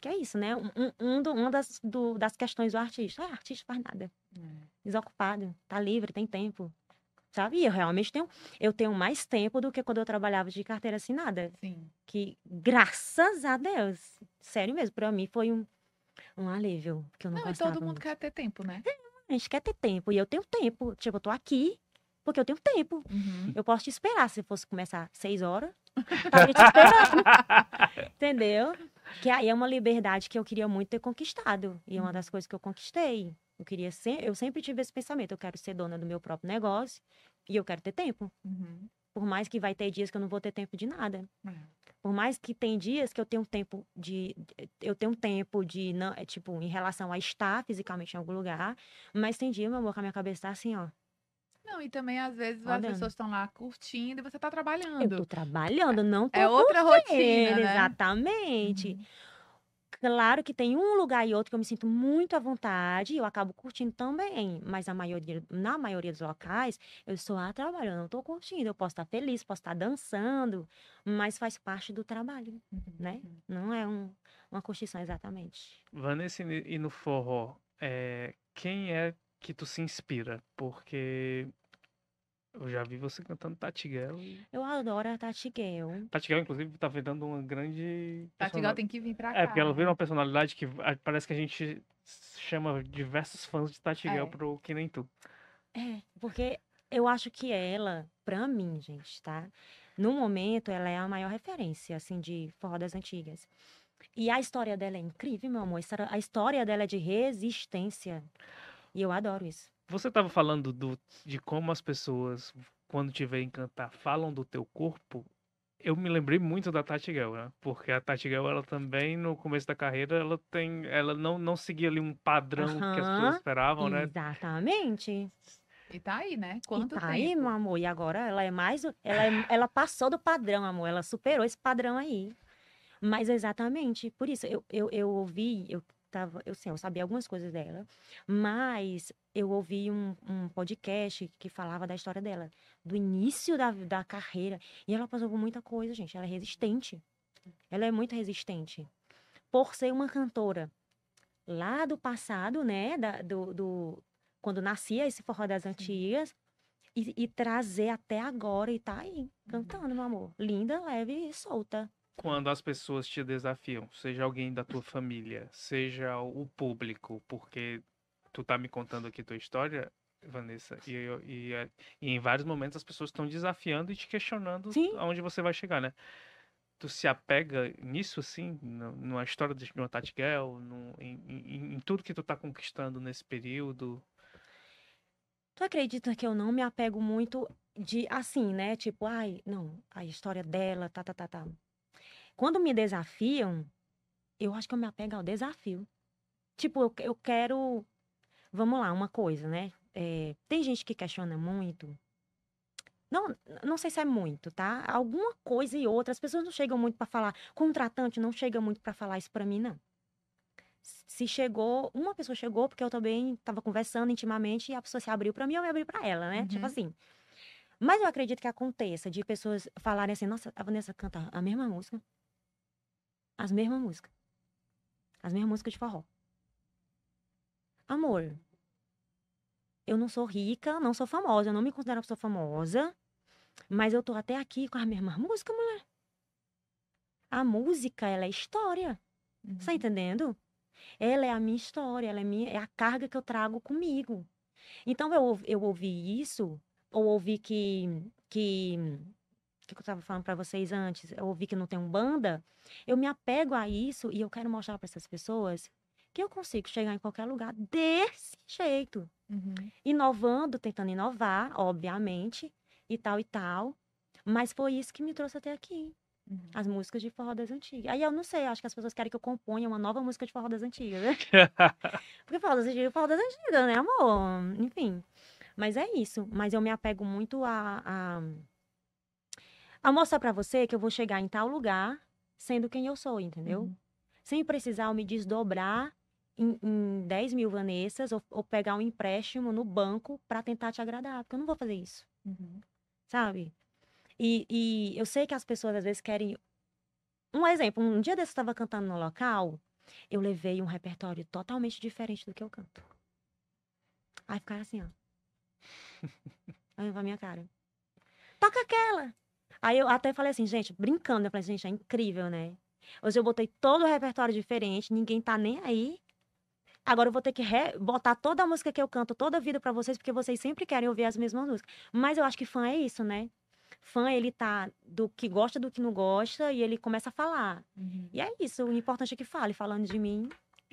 Que é isso, né? Um, um do, uma das, do, das questões do artista. Ah, artista faz nada. É. Desocupado, tá livre, tem tempo. Sabe? E eu realmente tenho, eu tenho mais tempo do que quando eu trabalhava de carteira assinada. Sim. Que, graças a Deus, sério mesmo, para mim foi um, um alívio. Que eu não, não e todo mundo quer ter tempo, né? É, a gente quer ter tempo. E eu tenho tempo. Tipo, eu tô aqui porque eu tenho tempo. Uhum. Eu posso te esperar. Se fosse começar seis horas, estaria te esperando. Entendeu? Que aí é uma liberdade que eu queria muito ter conquistado. E é uma das coisas que eu conquistei. Eu queria ser, eu sempre tive esse pensamento, eu quero ser dona do meu próprio negócio e eu quero ter tempo. Uhum. Por mais que vai ter dias que eu não vou ter tempo de nada. Uhum. Por mais que tem dias que eu tenho tempo de eu tenho tempo de não, é, tipo, em relação a estar fisicamente em algum lugar, mas tem dia, meu amor, que a minha cabeça tá assim, ó. Não, e também às vezes Olhando. as pessoas estão lá curtindo e você está trabalhando. Eu tô trabalhando, não tô É outra rotina, né? Exatamente. Uhum. Claro que tem um lugar e outro que eu me sinto muito à vontade e eu acabo curtindo também, mas a maioria, na maioria dos locais, eu estou lá trabalhando, eu não estou curtindo. Eu posso estar tá feliz, posso estar tá dançando, mas faz parte do trabalho, uhum. né? Uhum. Não é um, uma curtição exatamente. Vanessa, e no forró, é, quem é que tu se inspira? Porque eu já vi você cantando Tatiguel. Eu adoro a Tatiguel. Tatiguel, inclusive, tá vendendo uma grande. Tatiguel tem que vir pra cá. É, porque ela vira né? uma personalidade que parece que a gente chama diversos fãs de Tatiguel é. pro Que Nem Tu. É, porque eu acho que ela, pra mim, gente, tá? No momento, ela é a maior referência, assim, de forró das antigas. E a história dela é incrível, meu amor. A história dela é de resistência. E eu adoro isso. Você estava falando do, de como as pessoas, quando te veem cantar, falam do teu corpo. Eu me lembrei muito da Tati Gell, né? Porque a Tati Gell, ela também, no começo da carreira, ela tem. Ela não, não seguia ali um padrão que as pessoas esperavam, né? Exatamente. E tá aí, né? Quanto e tá tempo? aí, meu amor. E agora ela é mais. Ela, é, ela passou do padrão, amor. Ela superou esse padrão aí. Mas exatamente, por isso eu, eu, eu ouvi, eu eu assim, eu sabia algumas coisas dela, mas eu ouvi um, um podcast que falava da história dela, do início da, da carreira, e ela passou por muita coisa, gente. Ela é resistente. Ela é muito resistente. Por ser uma cantora lá do passado, né, da, do, do quando nascia esse forró das antigas, e, e, trazer até agora e tá aí, uhum. cantando, meu amor. Linda, leve e solta quando as pessoas te desafiam, seja alguém da tua família, seja o público, porque tu tá me contando aqui tua história, Vanessa, e, e, e, é, e em vários momentos as pessoas estão desafiando e te questionando Sim. aonde você vai chegar, né? Tu se apega nisso, assim, numa história de uma Tati Girl, no, em, em, em tudo que tu tá conquistando nesse período? Tu acredita que eu não me apego muito de, assim, né? Tipo, ai, não, a história dela, tá, tá, tá, tá quando me desafiam, eu acho que eu me apego ao desafio. Tipo, eu, eu quero. Vamos lá, uma coisa, né? É, tem gente que questiona muito. Não, não sei se é muito, tá? Alguma coisa e outra. As pessoas não chegam muito para falar. Contratante não chega muito para falar isso para mim, não se chegou, uma pessoa chegou, porque eu também estava conversando intimamente e a pessoa se abriu para mim, eu me abri para ela, né? Tipo uhum. Tipo assim. Mas eu acredito que aconteça de pessoas falarem assim: nossa, a Vanessa canta a mesma música, as mesmas músicas. As mesmas músicas de forró. Amor, eu não sou rica, não sou famosa, eu não me considero uma pessoa famosa, mas eu tô até aqui com as mesmas músicas, mulher. A música, ela é história. Uhum. Tá entendendo? Ela é a minha história, ela é, minha, é a carga que eu trago comigo. Então eu, eu ouvi isso, ou ouvi que, que que eu estava falando para vocês antes, eu ouvi que não tem um banda, eu me apego a isso e eu quero mostrar para essas pessoas que eu consigo chegar em qualquer lugar desse jeito. Uhum. Inovando, tentando inovar, obviamente, e tal e tal. Mas foi isso que me trouxe até aqui. Uhum. As músicas de forró das antigas. Aí eu não sei, acho que as pessoas querem que eu componha uma nova música de forró das antigas, né? Porque forró das antigas é forró das antigas, né, amor? Enfim. Mas é isso. Mas eu me apego muito a, a a mostrar para você que eu vou chegar em tal lugar sendo quem eu sou, entendeu? Uhum. Sem precisar me desdobrar em, em 10 mil Vanessas ou, ou pegar um empréstimo no banco para tentar te agradar, porque eu não vou fazer isso, uhum. sabe? E, e, eu sei que as pessoas às vezes querem. Um exemplo, um dia desse eu estava cantando no local, eu levei um repertório totalmente diferente do que eu canto. Aí ficaram assim, ó. Aí pra minha cara. Toca aquela! Aí eu até falei assim, gente, brincando, eu falei, gente, é incrível, né? Hoje eu botei todo o repertório diferente, ninguém tá nem aí. Agora eu vou ter que botar toda a música que eu canto toda a vida para vocês, porque vocês sempre querem ouvir as mesmas músicas. Mas eu acho que fã é isso, né? Fã, ele tá do que gosta, do que não gosta, e ele começa a falar. Uhum. E é isso, o importante é que fale. Falando de mim,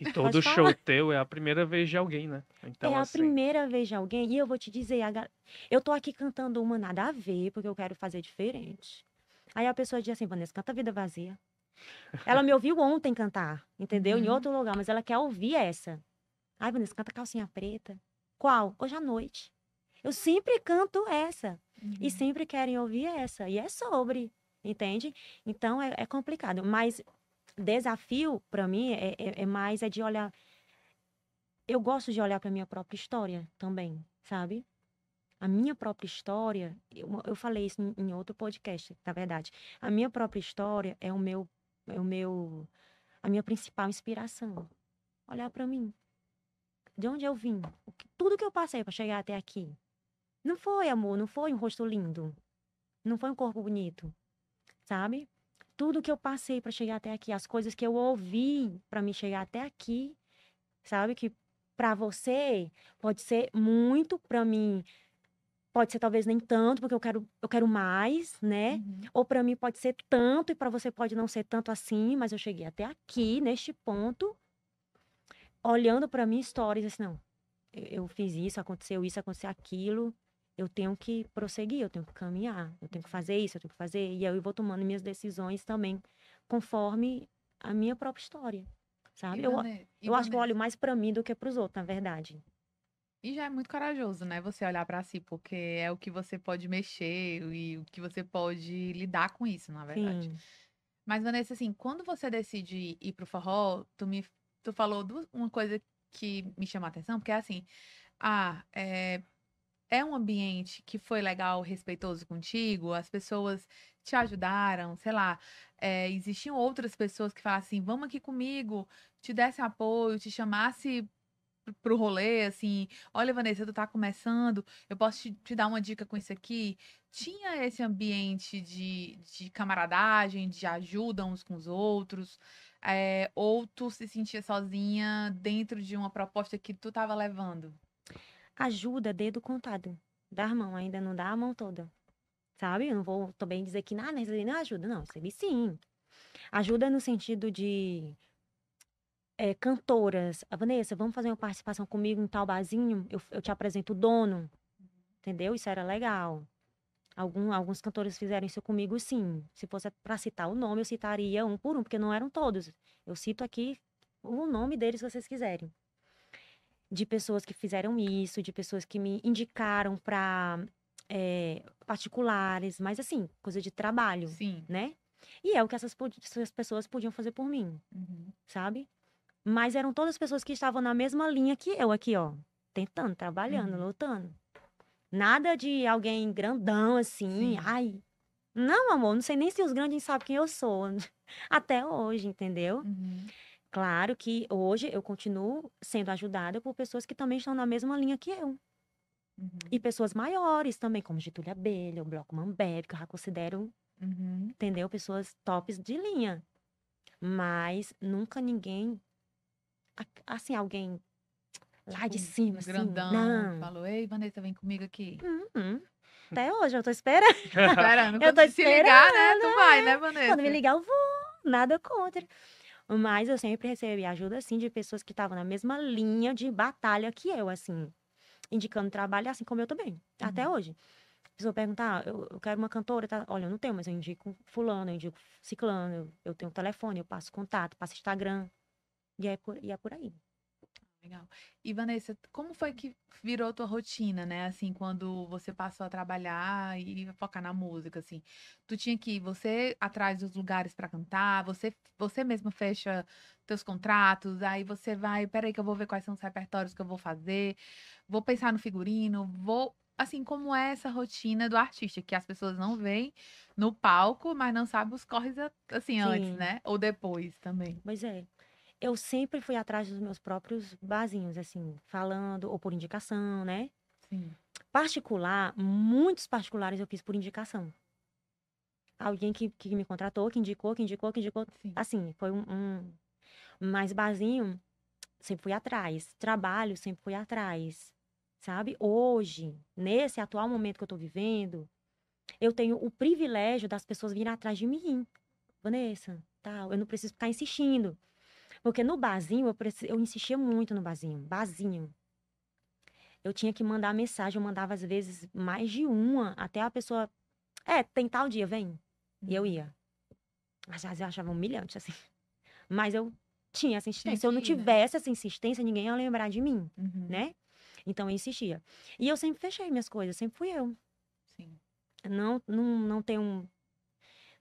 e todo show teu é a primeira vez de alguém, né? Então, é a assim primeira vez de alguém. E eu vou te dizer, a eu tô aqui cantando uma nada a ver, porque eu quero fazer diferente. Aí a pessoa diz assim, Vanessa, canta Vida Vazia. Ela me ouviu ontem cantar, entendeu? Uhum. Em outro lugar, mas ela quer ouvir essa. Ai, Vanessa, canta Calcinha Preta. Qual? Hoje à noite. Eu sempre canto essa. Uhum. E sempre querem ouvir essa. E é sobre, entende? Então é, é complicado. Mas desafio para mim é, é, é, mais é de olhar. Eu gosto de olhar para minha própria história também, sabe? A minha própria história, eu, eu falei isso em, em outro podcast, na verdade. A minha própria história é o meu, é o meu, a minha principal inspiração. Olhar para mim, de onde eu vim, tudo que eu passei para chegar até aqui. Não foi amor, não foi um rosto lindo, não foi um corpo bonito, sabe? tudo que eu passei para chegar até aqui, as coisas que eu ouvi para me chegar até aqui, sabe? Que para você pode ser muito, para mim pode ser talvez nem tanto, porque eu quero, eu quero mais, né? Uhum. Ou para mim pode ser tanto e para você pode não ser tanto assim, mas eu cheguei até aqui, neste ponto, olhando para mim histórias assim, não, eu fiz isso, aconteceu isso, aconteceu aquilo eu tenho que prosseguir, eu tenho que caminhar, eu tenho que fazer isso, eu tenho que fazer. E aí eu vou tomando minhas decisões também, conforme a minha própria história, sabe? E eu, eu acho que eu olho mais para mim do que para os outros, na verdade. E já é muito corajoso, né? Você olhar para si, porque é o que você pode mexer e o que você pode lidar com isso, na verdade. Sim. Mas, Vanessa, assim, quando você decide ir pro forró, tu me tu falou uma coisa que me chamou a atenção, porque é assim, ah, é, é um ambiente que foi legal, respeitoso contigo, as pessoas te ajudaram, sei lá, é, existiam outras pessoas que falavam assim, vamos aqui comigo, te desse apoio, te chamasse pro rolê, assim, olha, Vanessa, tu tá começando, eu posso te, te dar uma dica com isso aqui. Tinha esse ambiente de, de camaradagem, de ajuda uns com os outros, é, ou tu se sentia sozinha dentro de uma proposta que tu tava levando? ajuda, dedo contado. Dar mão, ainda não dá a mão toda. Sabe? Eu não vou também dizer que nada, ah, isso não ajuda. Não, isso sim. Ajuda no sentido de é, cantoras. Ah, Vanessa, vamos fazer uma participação comigo em tal barzinho? Eu, eu te apresento o dono. Entendeu? Isso era legal. Algum, alguns cantores fizeram isso comigo, sim. Se fosse para citar o nome, eu citaria um por um, porque não eram todos. Eu cito aqui o nome deles, se vocês quiserem de pessoas que fizeram isso, de pessoas que me indicaram para é, eh, particulares, mas assim, coisa de trabalho, Sim. né? E é o que essas, essas pessoas podiam fazer por mim, uhum. sabe? Mas eram todas pessoas que estavam na mesma linha que eu aqui, ó, tentando, trabalhando, uhum. lutando. Nada de alguém grandão assim, Sim. ai. Não, amor, não sei nem se os grandes sabem quem eu sou até hoje, entendeu? Uhum. Claro que hoje eu continuo sendo ajudada por pessoas que também estão na mesma linha que eu. Uhum. E pessoas maiores também, como Getúlio Abelha, o Bloco Mambeb, que eu já considero, uhum. entendeu? Pessoas tops de linha. Mas nunca ninguém, assim, alguém lá tipo, de cima, um assim. Grandão, não. falou, ei, Vanessa, vem comigo aqui. Uhum. Até hoje, eu tô esperando. esperando. eu tô se esperando, ligar, né? Tu vai, né, Vanessa? Quando me ligar, eu vou. Nada contra. Mas eu sempre recebi ajuda, assim, de pessoas que estavam na mesma linha de batalha que eu, assim, indicando trabalho, assim como eu também, uhum. até hoje. A pessoa pergunta, ah, eu, quero uma cantora, tá? olha, eu não tenho, mas eu indico fulano, eu indico ciclano, eu, eu tenho um telefone, eu passo contato, passo Instagram, e é por, e é por aí. Legal. E Vanessa, como foi que virou tua rotina, né? Assim, quando você passou a trabalhar e focar na música, assim, tu tinha que ir, você atrás dos lugares para cantar, você você mesmo fecha teus contratos, aí você vai, peraí que eu vou ver quais são os repertórios que eu vou fazer, vou pensar no figurino, vou assim como é essa rotina do artista que as pessoas não veem no palco, mas não sabem os corres assim Sim. antes, né? Ou depois também. Pois é eu sempre fui atrás dos meus próprios barzinhos, assim, falando, ou por indicação, né? Sim. Particular, muitos particulares eu fiz por indicação. Alguém que, que me contratou, que indicou, que indicou, que indicou. Sim. Assim, foi um, um. Mas barzinho, sempre fui atrás. Trabalho, sempre fui atrás. Sabe? Hoje, nesse atual momento que eu tô vivendo, eu tenho o privilégio das pessoas virem atrás de mim. Vanessa, tal. Eu não preciso ficar insistindo. Porque no barzinho, eu, preci... eu insistia muito no barzinho. Barzinho. Eu tinha que mandar mensagem, eu mandava às vezes mais de uma, até a pessoa. É, tem tal dia, vem. E eu uhum. ia. Às vezes eu achava humilhante, assim. Mas eu tinha essa insistência. Se eu não né? tivesse essa insistência, ninguém ia lembrar de mim, uhum. né? Então eu insistia. E eu sempre fechei minhas coisas, sempre fui eu. Sim. Não, não, não tenho.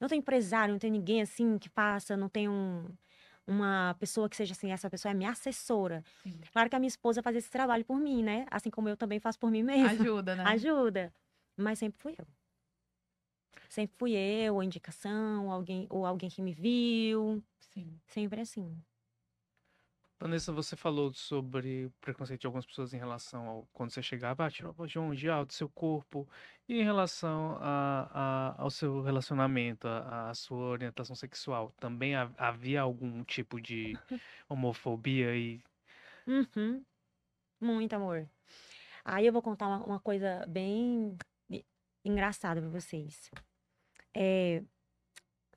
Não tenho empresário, não tenho ninguém assim que passa, não tenho uma pessoa que seja assim, essa pessoa é minha assessora. Sim. Claro que a minha esposa faz esse trabalho por mim, né? Assim como eu também faço por mim mesma. Ajuda, né? Ajuda. Mas sempre fui eu. Sempre fui eu, a indicação, alguém, ou alguém que me viu. Sim. Sempre assim. Vanessa, você falou sobre o preconceito de algumas pessoas em relação ao quando você chegava, ah, tirou de João de alto, ah, seu corpo, e em relação a, a, ao seu relacionamento, a, a, sua orientação sexual. Também havia algum tipo de homofobia aí? Uhum. Muito amor. Aí eu vou contar uma, uma coisa bem engraçada para vocês. É,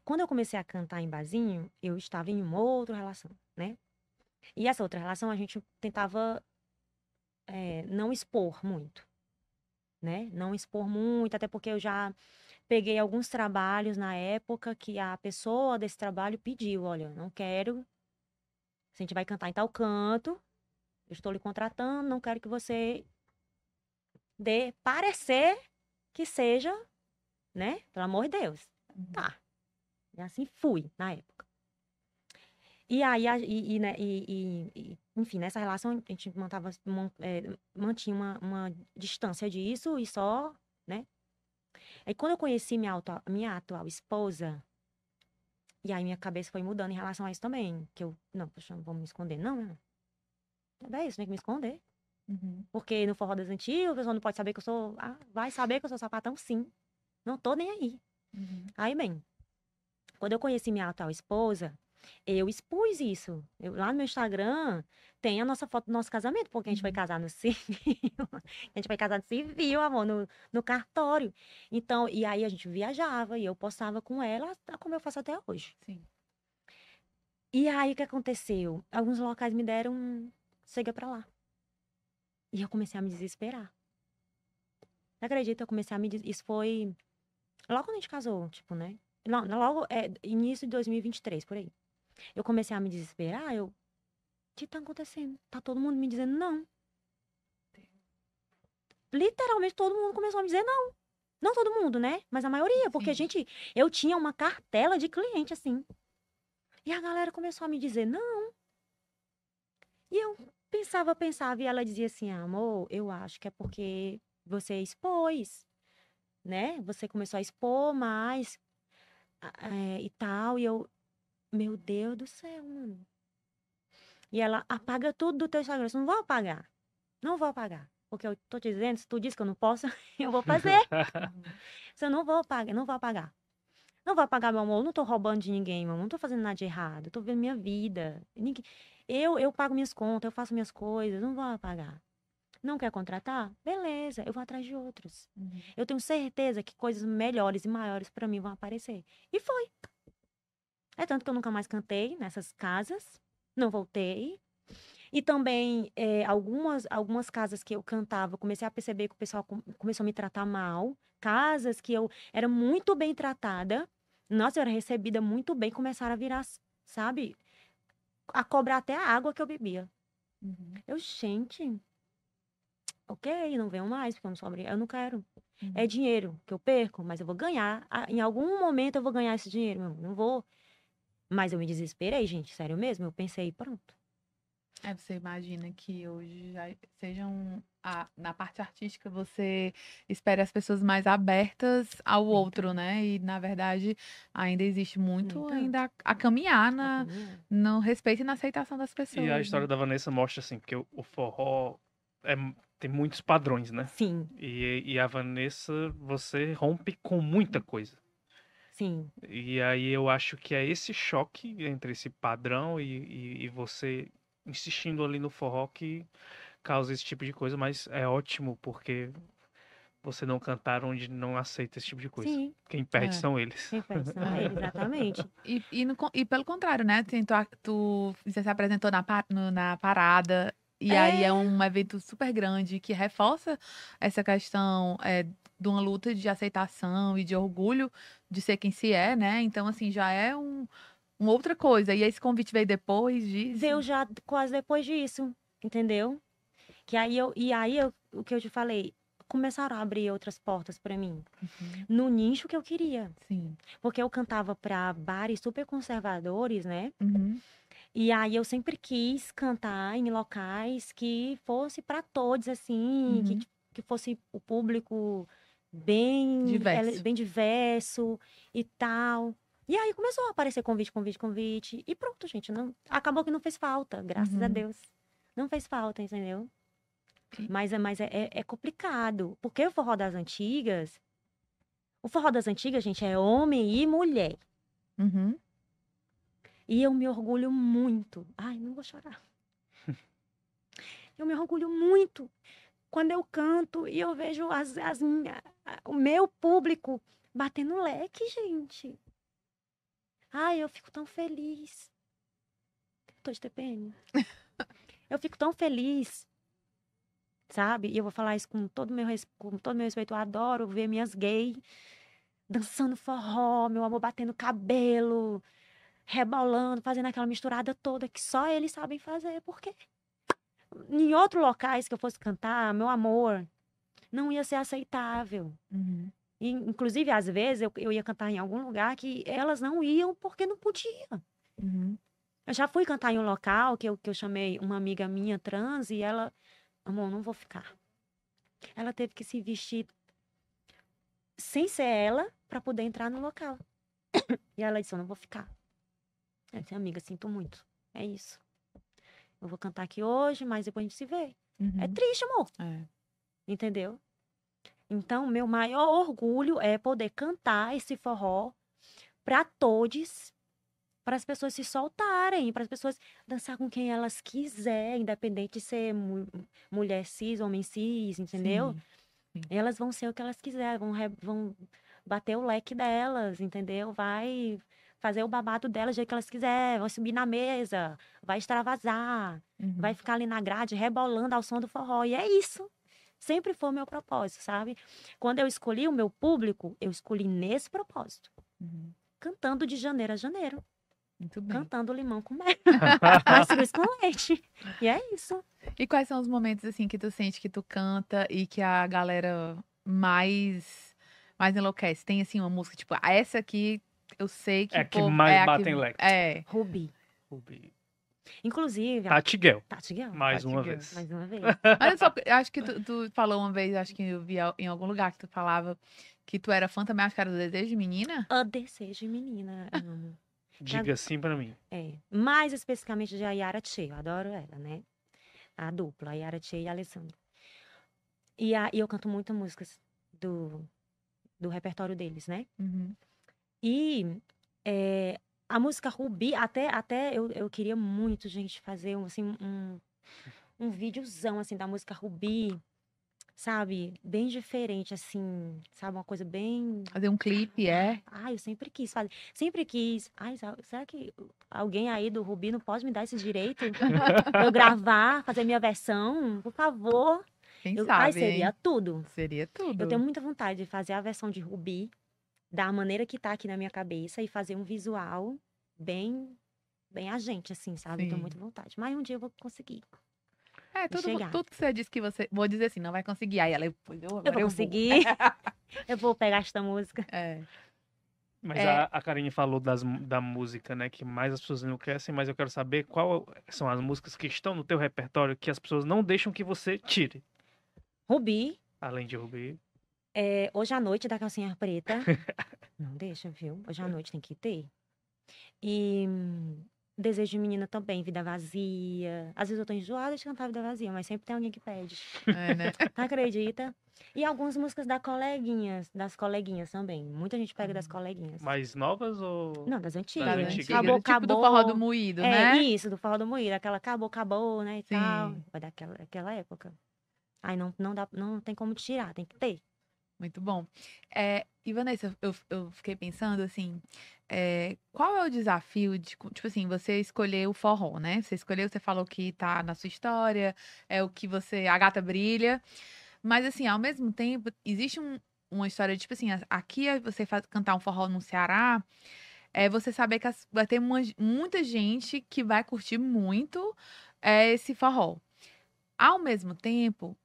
quando eu comecei a cantar em Bazinho, eu estava em uma outra relação, né? E essa outra relação a gente tentava é, não expor muito, né? Não expor muito, até porque eu já peguei alguns trabalhos na época que a pessoa desse trabalho pediu, olha, não quero, a gente vai cantar em tal canto, eu estou lhe contratando, não quero que você dê parecer que seja, né? Pelo amor de Deus. Uhum. Tá. E assim fui na época. E aí, e, e, né, e, e, enfim, nessa relação a gente mantava, é, mantinha uma, uma distância disso e só, né? Aí quando eu conheci minha, auto, minha atual esposa, e aí minha cabeça foi mudando em relação a isso também. Que eu, não, poxa, não vou me esconder, não, né? É isso, tem que me esconder. Uhum. Porque no forró das antigas, o pessoal não pode saber que eu sou. Ah, vai saber que eu sou sapatão, sim. Não tô nem aí. Uhum. Aí, bem, quando eu conheci minha atual esposa, eu expus isso. Eu, lá no meu Instagram tem a nossa foto do nosso casamento, porque a gente foi uhum. casar no civil. a gente foi casar no civil, amor, no, no cartório. Então, e aí a gente viajava e eu postava com ela, como eu faço até hoje. Sim. E aí o que aconteceu? Alguns locais me deram, chega pra lá. E eu comecei a me desesperar. Não acredito, eu comecei a me. Isso foi. Logo quando a gente casou, tipo, né? logo, é, início de 2023, por aí. Eu comecei a me desesperar, eu. O que tá acontecendo? Tá todo mundo me dizendo não. Literalmente todo mundo começou a me dizer não. Não todo mundo, né? Mas a maioria, porque, Sim. gente, eu tinha uma cartela de cliente, assim. E a galera começou a me dizer não. E eu pensava, pensava, e ela dizia assim: amor, eu acho que é porque você expôs, né? Você começou a expor mais é, e tal. E eu, meu Deus do céu, mano. E ela apaga tudo do teu Instagram. Eu não vou apagar. Não vou apagar. Porque eu tô te dizendo, se tu diz que eu não posso, eu vou fazer. se eu não vou apagar, não vou apagar. Não vou apagar, meu amor. Eu não tô roubando de ninguém, meu amor. Não tô fazendo nada de errado. Eu tô vivendo minha vida. Eu, eu pago minhas contas, eu faço minhas coisas. Não vou apagar. Não quer contratar? Beleza, eu vou atrás de outros. Uhum. Eu tenho certeza que coisas melhores e maiores para mim vão aparecer. E foi. É tanto que eu nunca mais cantei nessas casas, não voltei. E também é, algumas, algumas casas que eu cantava, comecei a perceber que o pessoal começou a me tratar mal. Casas que eu era muito bem tratada, nossa, eu era recebida muito bem, começaram a virar, sabe? A cobrar até a água que eu bebia. Uhum. Eu, gente, ok, não venham mais, porque eu não sou obrigada, eu não quero. É uhum. É dinheiro que eu perco, mas eu vou ganhar. Em algum momento eu vou ganhar esse dinheiro, não vou mas eu me desesperei, gente, sério mesmo. Eu pensei, pronto. É, você imagina que hoje já sejam na parte artística você espera as pessoas mais abertas ao outro, né? E na verdade ainda existe muito então, ainda a, a caminhar na no respeito e na aceitação das pessoas. E a né? história né? da Vanessa mostra assim, porque o, o forró é, tem muitos padrões, né? Sim. E, e a Vanessa, você rompe com muita coisa. Sim. E aí eu acho que é esse choque entre esse padrão e, e, e você insistindo ali no forró que causa esse tipo de coisa, mas é ótimo porque você não cantar onde não aceita esse tipo de coisa. Sim. Quem é. perde é. são eles. Quem perde são eles, exatamente. e, e, no, e, pelo contrário, né? Tu, tu você se apresentou na, no, na parada, e é. aí é um evento super grande que reforça essa questão é, de uma luta de aceitação e de orgulho de ser quem se é, né? Então, assim, já é um, uma outra coisa. E esse convite veio depois disso? Veio já quase depois disso, entendeu? Que aí eu, e aí eu, o que eu te falei, começaram a abrir outras portas para mim uhum. no nicho que eu queria. Sim. Porque eu cantava para bares super conservadores, né? Uhum. E aí eu sempre quis cantar em locais que fosse para todos, assim, uhum. que, que fosse o público bem diverso. bem diverso e tal. E aí começou a aparecer convite, convite, convite. E pronto, gente. Não, acabou que não fez falta, graças uhum. a Deus. Não fez falta, entendeu? Mas, é, mas é, é, é complicado. Porque o forró das antigas. O forró das antigas, gente, é homem e mulher. Uhum. E eu me orgulho muito. Ai, não vou chorar. eu me orgulho muito quando eu canto e eu vejo as, as minha, o meu público batendo leque, gente. Ai, eu fico tão feliz. Tô de TPM. eu fico tão feliz. Sabe? E eu vou falar isso com todo meu com todo meu respeito. Eu adoro ver minhas gays dançando forró, meu amor batendo cabelo, rebolando, fazendo aquela misturada toda que só eles sabem fazer. Por quê? Em outros locais que eu fosse cantar, meu amor, não ia ser aceitável. Uhum. E, inclusive, às vezes, eu, eu ia cantar em algum lugar que elas não iam porque não podia. Uhum. Eu já fui cantar em um local que eu, que eu chamei uma amiga minha trans e ela, amor, não vou ficar. Ela teve que se vestir sem ser ela para poder entrar no local. e ela disse: Eu não vou ficar. Eu disse, amiga, sinto muito. É isso. Eu vou cantar aqui hoje, mas depois a gente se vê. É uhum. É triste, amor. É. Entendeu? Então, meu maior orgulho é poder cantar esse forró para todos, para as pessoas se soltarem, para as pessoas dançar com quem elas quiserem, independente de ser é mu mulher cis, homem cis, entendeu? Sim. Sim. Elas vão ser o que elas quiserem, vão, vão bater o leque delas, entendeu? Vai fazer o babado dela do jeito que elas quiserem, vai subir na mesa, vai extravasar, uhum. vai ficar ali na grade rebolando ao som do forró. E é isso. Sempre foi o meu propósito, sabe? Quando eu escolhi o meu público, eu escolhi nesse propósito. Uhum. Cantando de janeiro a janeiro. Muito bem. Cantando limão com mel. com leite. E é isso. E quais são os momentos, assim, que tu sente que tu canta e que a galera mais mais enlouquece? Tem, assim, uma música, tipo, ah, essa aqui eu sei que. É que pô, mais é batem leque. É. Ruby. Ruby. Inclusive. Tatiguel. Tatiguel. Mais Tati uma vez. Mais uma vez. Olha só, acho que tu, tu, falou uma vez, acho que eu vi em algum lugar que tu falava que tu era fã também, acho que era do desejo de menina. O ah, desejo de menina. Diga é, sim para mim. É. Mais especificamente de Ayara Che, eu adoro ela, né? A dupla, Ayara Che e Alessandro. E, a, e eu canto muitas músicas do, do repertório deles, né? Uhum. E é, a música Rubi, até, até eu, eu queria muito, gente, fazer um, assim, um, um videozão assim, da música Rubi, sabe? Bem diferente, assim, sabe? Uma coisa bem. Fazer um clipe, é? Ai, eu sempre quis fazer. Sempre quis. Ai, será que alguém aí do Rubi não pode me dar esse direito? eu gravar, fazer minha versão? Por favor. Quem eu... sabe? Ai, seria hein? tudo. Seria tudo. Eu tenho muita vontade de fazer a versão de Rubi da maneira que tá aqui na minha cabeça e fazer um visual bem bem a gente, assim, sabe? Sim. Tô muito à vontade. Mas um dia eu vou conseguir. É, tudo, chegar. tudo que você disse que você. Vou dizer assim, não vai conseguir. Aí ela, eu, eu vou conseguir. Vou. eu vou pegar esta música. É. Mas é. a, a Karine falou das, da música, né? Que mais as pessoas não crescem, mas eu quero saber qual são as músicas que estão no teu repertório que as pessoas não deixam que você tire. Rubi. Além de Rubi. É, hoje à noite da calcinha preta. não deixa, viu? Hoje à é. noite tem que ter. E hum, desejo de menina também, vida vazia. Às vezes eu tô enjoada de cantar vida vazia, mas sempre tem alguém que pede. É, né? acredita? E algumas músicas da coleguinhas, das coleguinhas também. Muita gente pega das hum. coleguinhas. Mais novas ou. Não, das antigas. Das antigas. Acabou, tipo acabou. do forró do moído, é, né? Isso, do forró do moído. Aquela acabou, acabou, né? E Sim. tal. vai daquela, aquela época. Aí não, não, dá, não tem como tirar, tem que ter. Muito bom. É, e Vanessa, eu, eu fiquei pensando assim, é, qual é o desafio de, tipo assim, você escolher o forró, né? Você escolheu, você falou que tá na sua história, é o que você, a gata brilha. Mas assim, ao mesmo tempo, existe um, uma história, de, tipo assim, aqui é você faz, cantar um forró no Ceará, é você saber que vai ter uma, muita gente que vai curtir muito é, esse forró. Ao mesmo tempo,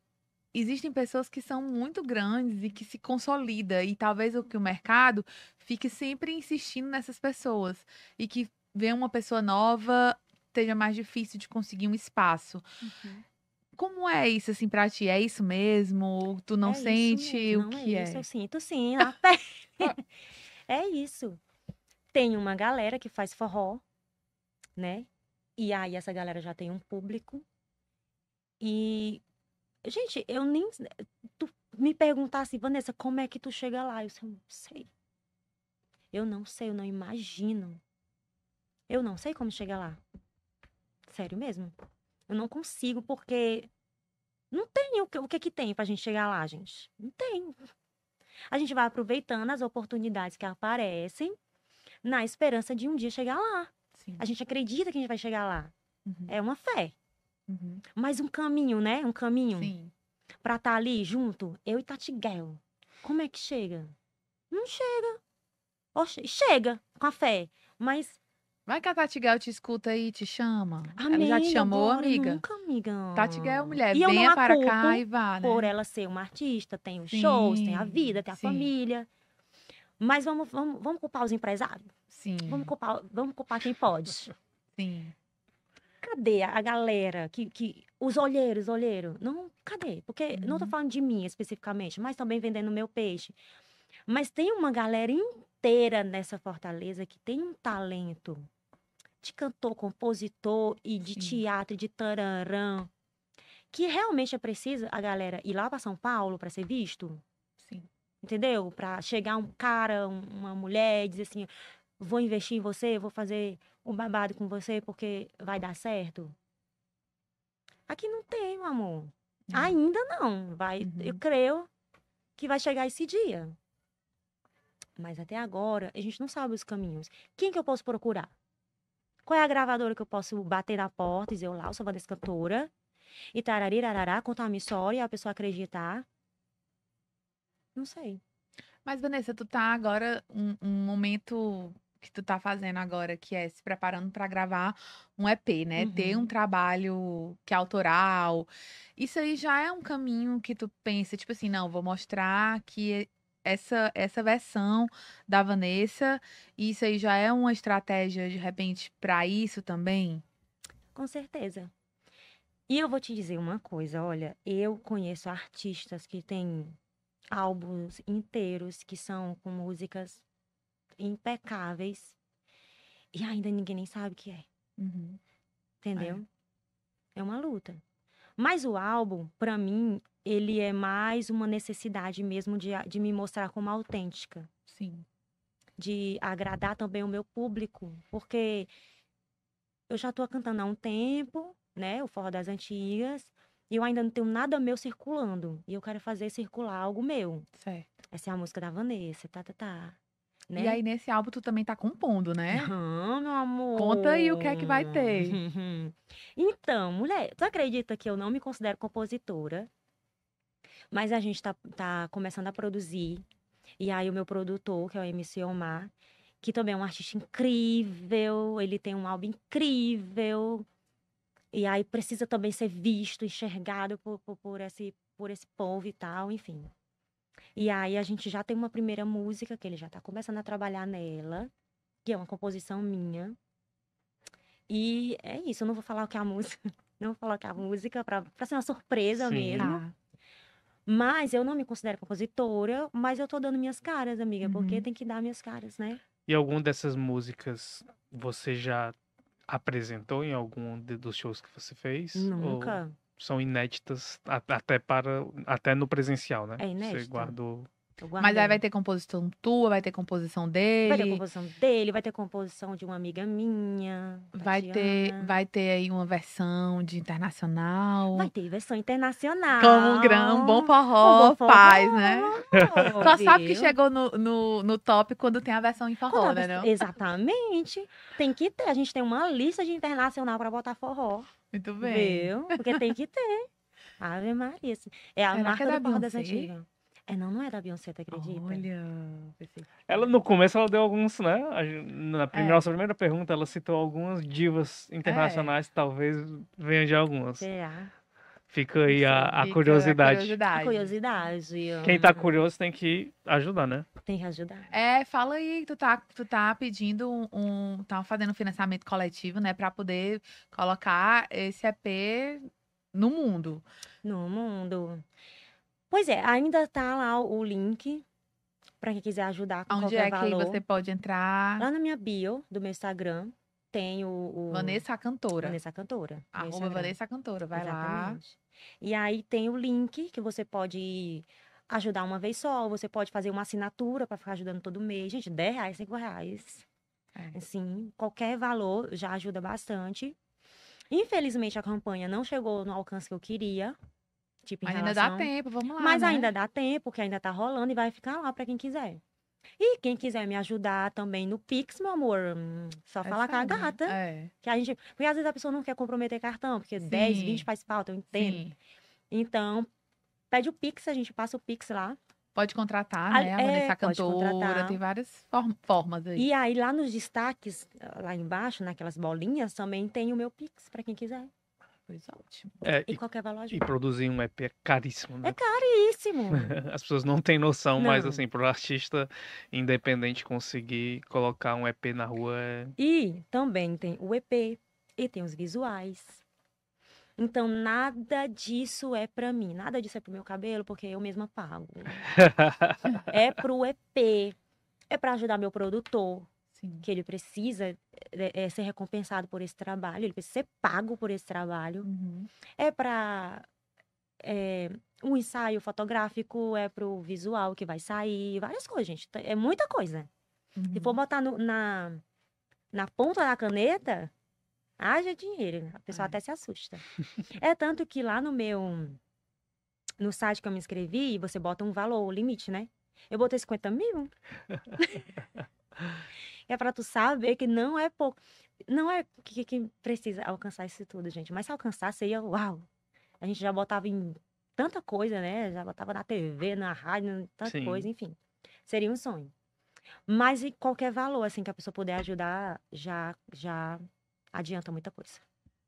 existem pessoas que são muito grandes e que se consolida e talvez o que o mercado fique sempre insistindo nessas pessoas e que ver uma pessoa nova seja mais difícil de conseguir um espaço. Uhum. Como é isso assim pra ti? É isso mesmo? Tu não é sente o não é que é? Isso, é? eu sinto sim, até. é isso. Tem uma galera que faz forró, né? E aí essa galera já tem um público. E Gente, eu nem. Tu me perguntasse, assim, Vanessa, como é que tu chega lá? Eu não sei. Eu não sei, eu não imagino. Eu não sei como chegar lá. Sério mesmo. Eu não consigo, porque não tem o que, o que, que tem pra gente chegar lá, gente. Não tem. A gente vai aproveitando as oportunidades que aparecem na esperança de um dia chegar lá. Sim. A gente acredita que a gente vai chegar lá. Uhum. É uma fé. Uhum. Mas um caminho, né? Um caminho. Sim. Pra estar tá ali junto, eu e Tati Como é que chega? Não chega. Oxe, chega, com a fé. Mas. Vai que a Tati te escuta aí, te chama. Amém, ela já te chamou, amiga? Nunca, amiga. Tati é mulher, e venha para cá e vá, né? Por ela ser uma artista, tem os sim, shows, tem a vida, tem a sim. família. Mas vamos, vamos, vamos culpar os empresários? Sim. Vamos culpar, vamos culpar quem pode. Sim cadê a galera que, que os olheiros, olheiro? Não, cadê? Porque uhum. não estou falando de mim especificamente, mas também vendendo meu peixe. Mas tem uma galera inteira nessa fortaleza que tem um talento de cantor, compositor e de Sim. teatro, de tararã, que realmente é preciso a galera ir lá para São Paulo para ser visto. Sim. Entendeu? Para chegar um cara, uma mulher e dizer assim: vou investir em você, vou fazer um babado com você porque vai dar certo. Aqui não tem, meu amor. Uhum. Ainda não. Vai, uhum. eu creio que vai chegar esse dia. Mas até agora a gente não sabe os caminhos. Quem que eu posso procurar? Qual é a gravadora que eu posso bater na porta e dizer, olá, eu sou Vanessa Cantora. E tararirarará, contar uma história e a pessoa acreditar. Não sei. Mas, Vanessa, tu tá agora um, um momento que tu tá fazendo agora, que é se preparando para gravar um EP, né? Uhum. Ter um uhum. trabalho que é autoral. Isso aí já é um caminho que tu pensa, tipo assim, não, vou mostrar que essa essa versão da Vanessa, isso aí já é uma estratégia de repente para isso também? Com certeza. E eu vou te dizer uma coisa, olha, eu conheço artistas que têm álbuns inteiros que são com músicas impecáveis. E ainda ninguém nem sabe o que é. Uhum. Entendeu? É. é uma luta. Mas o álbum, para mim, ele é mais uma necessidade mesmo de, de me mostrar como autêntica. Sim. De agradar também o meu público, porque eu já estou cantando há um tempo, né? O forró das antigas, e eu ainda não tenho nada meu circulando. E eu quero fazer circular algo meu. Certo. Essa é a música da Vanessa, tá, tá, tá. Né? E aí, né? nesse álbum, tu também tá compondo, né? Não, meu amor. Conta aí o que é que vai ter. então, mulher, tu acredita que eu não me considero compositora? Mas a gente tá, tá começando a produzir. E aí, o meu produtor, que é o MC Omar, que também é um artista incrível, ele tem um álbum incrível. E aí, precisa também ser visto, enxergado por, por, por esse, por esse povo e tal, enfim. E aí a gente já tem uma primeira música que ele já está começando a trabalhar nela, que é uma composição minha. E é isso, eu não vou falar o que é a música, não vou falar o que é a música para ser uma surpresa Sim. mesmo. Mas eu não me considero compositora, mas eu tô dando minhas caras, amiga, uhum. porque tem que dar minhas caras, né? E alguma dessas músicas você já apresentou em algum dos shows que você fez? Nunca. Ou são inéditas até para até no presencial, né? É inédito. Você guardou mas aí vai ter composição tua, vai ter composição dele. Vai ter composição dele, vai ter composição de uma amiga minha. Vai ter, vai ter aí uma versão de internacional. Vai ter versão internacional. Com um grão, bom forró, um bom paz, forró. né? Só viu? sabe que chegou no, no, no top quando tem a versão em forró, quando né? Não? Exatamente. Tem que ter. A gente tem uma lista de internacional para botar forró. Muito bem. Viu? Porque tem que ter. Ave Maria. Assim. É a Será é marca é da Porra das Antigas. É, não, não é da Beyoncé, tu acredita? Olha, perfeito. Ela, no começo, ela deu alguns, né? Na é. primeira, é. nossa primeira pergunta, ela citou algumas divas é. internacionais, é. talvez venham de algumas. É. Fica aí a, a Fica curiosidade. A curiosidade. A curiosidade. Quem tá curioso tem que ajudar, né? Tem que ajudar. É, fala aí, tu tá, tu tá pedindo um, tá fazendo um financiamento coletivo, né, para poder colocar esse EP no mundo. No mundo. Pois é, ainda tá lá o link para quem quiser ajudar com Onde é que você pode entrar? Lá na minha bio do meu Instagram tem o, o... Vanessa Cantora. Vanessa Cantora. É Arroba Vanessa Cantora, vai Exatamente. lá. E aí tem o link que você pode ajudar uma vez só, você pode fazer uma assinatura para ficar ajudando todo mês. Gente, 10 reais, 5 reais. É. Assim, qualquer valor já ajuda bastante. Infelizmente, a campanha não chegou no alcance que eu queria. Tipo, Mas relação... ainda dá tempo, vamos lá. Mas né? ainda dá tempo, que ainda tá rolando e vai ficar lá para quem quiser. E quem quiser me ajudar também no Pix, meu amor, hum, só é falar com a né? gata. É. Que a gente. Porque às vezes a pessoa não quer comprometer cartão, porque Sim. 10, 20 faz falta, eu entendo. Sim. Então, pede o Pix, a gente passa o Pix lá. Pode contratar, né? A é, é cantora, contratar. tem várias formas aí. E aí, lá nos destaques, lá embaixo, naquelas bolinhas, também tem o meu Pix, para quem quiser. É, e, e qualquer valor ajuda. E produzir um EP é caríssimo, é né? É caríssimo. As pessoas não têm noção, não. mas assim, para o artista independente conseguir colocar um EP na rua é... E também tem o EP e tem os visuais. Então, nada disso é para mim. Nada disso é pro meu cabelo, porque eu mesma pago. Né? é pro EP. É para ajudar meu produtor Sim. que ele precisa é, ser recompensado por esse trabalho, ele precisa ser pago por esse trabalho. Uhum. É para é, eh, um ensaio fotográfico, é para o visual que vai sair, várias coisas, gente. É muita coisa. Uhum. Se for uhum. botar no, na, na ponta da caneta, haja dinheiro. A pessoa Ai. até se assusta. é tanto que lá no meu. No site que eu me inscrevi, você bota um valor, o limite, né? Eu botei 50 mil. é para tu saber que não é pouco. Não é que, que precisa alcançar isso tudo, gente. Mas se alcançar, seria uau. A gente já botava em tanta coisa, né? Já botava na TV, na rádio, tanta Sim. coisa, enfim. Seria um sonho. Mas em qualquer valor, assim, que a pessoa puder ajudar, já, já adianta muita coisa.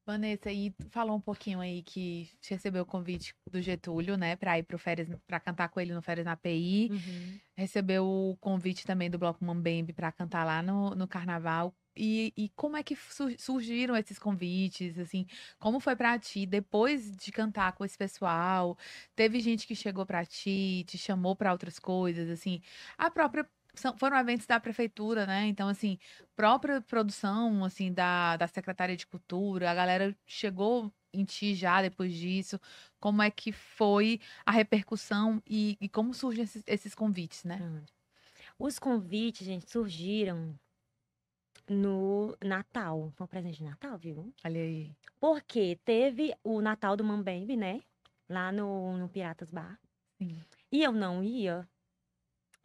Vanessa, e falou um pouquinho aí que recebeu o convite do Getúlio, né, para ir pro férias, para cantar com ele no Férias na PI. Uhum. Recebeu o convite também do Bloco Mambembe para cantar lá no, no carnaval. E, e como é que surgiram esses convites, assim, como foi para ti depois de cantar com esse pessoal? Teve gente que chegou para ti, te chamou para outras coisas, assim, a própria são, foram eventos da prefeitura, né? Então, assim, própria produção, assim, da, da Secretaria de Cultura, a galera chegou em ti já depois disso, como é que foi a repercussão e, e como surgem esses, esses convites, né? Hum. Os convites, gente, surgiram no Natal. Foi um presente de Natal, viu? Olha aí. Porque teve o Natal do Mambembe, né? Lá no, no Piratas Bar. Sim. E eu não ia,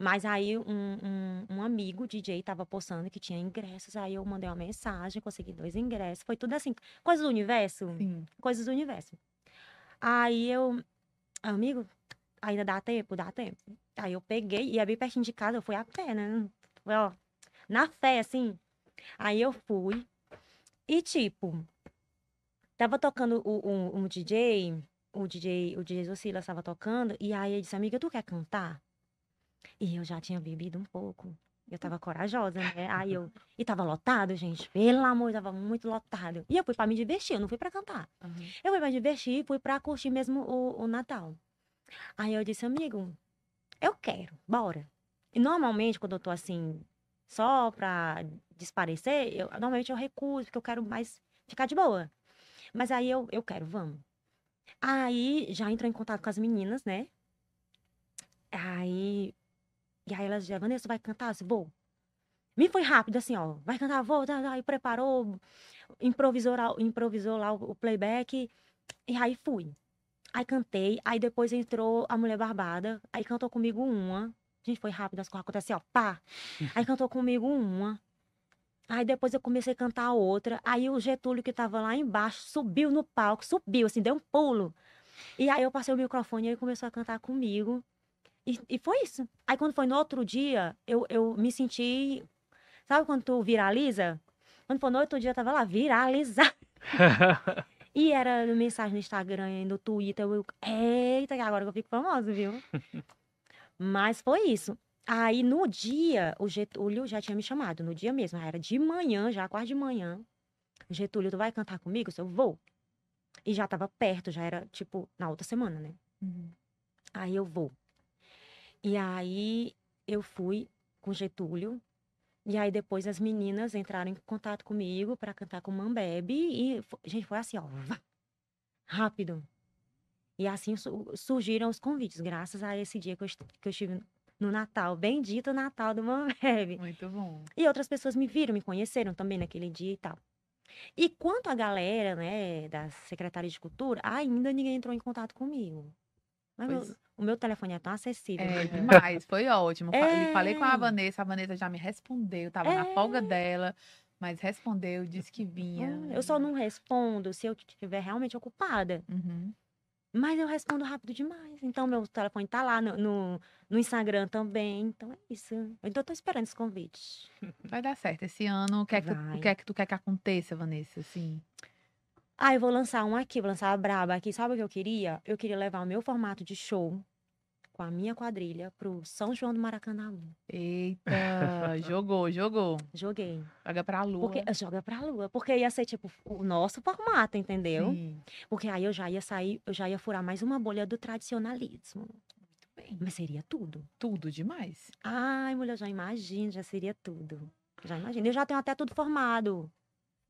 mas aí um, um, um amigo DJ tava postando que tinha ingressos, aí eu mandei uma mensagem, consegui dois ingressos. Foi tudo assim, coisas do universo? Sim. Coisas do universo. Aí eu, amigo, ainda dá tempo, dá tempo. Aí eu peguei, e abri é bem pertinho de casa, eu fui a pé, né? Foi, ó, na fé, assim. Aí eu fui, e tipo, tava tocando o, um, um DJ, o DJ, o DJ Zocila estava tocando, e aí ele disse, amiga, tu quer cantar? E eu já tinha bebido um pouco. Eu tava hum. corajosa, né? Aí eu. E tava lotado, gente. Pelo amor, tava muito lotado. E eu fui pra me divertir, eu não fui pra cantar. Uhum. Eu fui pra me divertir e fui pra curtir mesmo o, o Natal. Aí eu disse, amigo, eu quero, bora. E normalmente, quando eu tô assim, só pra desparecer, eu, normalmente eu recuso, porque eu quero mais ficar de boa. Mas aí eu, eu quero, vamos. Aí já entrou em contato com as meninas, né? Aí e aí ela dizia, Vanessa, vai cantar? Eu disse, vou. Me foi rápido, assim, ó. Vai cantar, vou. Tá, tá, e preparou, improvisou, improvisou lá o, o playback. E aí fui. Aí cantei, aí depois entrou a Mulher Barbada, aí cantou comigo uma. A Gente, foi rápido, as coisas aconteceram, ó, pá. Aí cantou comigo uma. Aí depois eu comecei a cantar outra. Aí o Getúlio, que tava lá embaixo, subiu no palco, subiu, assim, deu um pulo. E aí eu passei o microfone e ele começou a cantar comigo. E, e foi isso. Aí quando foi no outro dia, eu, eu me senti. Sabe quando tu viraliza? Quando foi no outro dia, eu tava lá, viralizar. e era mensagem no Instagram, no Twitter. Eu, eita, agora que eu fico famosa, viu? Mas foi isso. Aí no dia, o Getúlio já tinha me chamado, no dia mesmo, era de manhã, já quase de manhã. Getúlio, tu vai cantar comigo? Eu vou. E já tava perto, já era tipo na outra semana, né? Uhum. Aí eu vou. E aí eu fui com Getúlio. E aí depois as meninas entraram em contato comigo para cantar com Mambebe. E, gente, foi assim, ó, rápido. E assim surgiram os convites, graças a esse dia que eu, que eu estive no Natal. Bendito Natal do Mambebe. Muito bom. E outras pessoas me viram, me conheceram também naquele dia e tal. E quanto à galera, né, da Secretaria de Cultura, ainda ninguém entrou em contato comigo. Mas pois... o meu telefone é tão acessível. É, demais, foi ótimo. É... Falei com a é. Vanessa, a Vanessa já me respondeu, tava é... na folga é. dela, mas respondeu, disse que vinha. Eu só não respondo se eu estiver realmente ocupada. Uhum. Mas eu respondo rápido demais. Então, meu telefone tá lá no, no, no Instagram também. Então, é isso. Então, eu tô esperando esse convite. Vai dar certo. Esse ano, o que é que, tu, o que, é que tu quer que aconteça, Vanessa? Assim? Ah, eu vou lançar um aqui, vou lançar a Braba aqui. Sabe o que eu queria? Eu queria levar o meu formato de show com a minha quadrilha pro São João do Maracanã. Eita, jogou, jogou. Joguei. Joga pra lua. Porque, joga pra lua. Porque ia ser, tipo, o nosso formato, entendeu? Sim. Porque aí eu já ia sair, eu já ia furar mais uma bolha do tradicionalismo. Muito bem. Mas seria tudo. Tudo demais. Ai, mulher, já imagina, já seria tudo. Já imagina. Eu já tenho até tudo formado.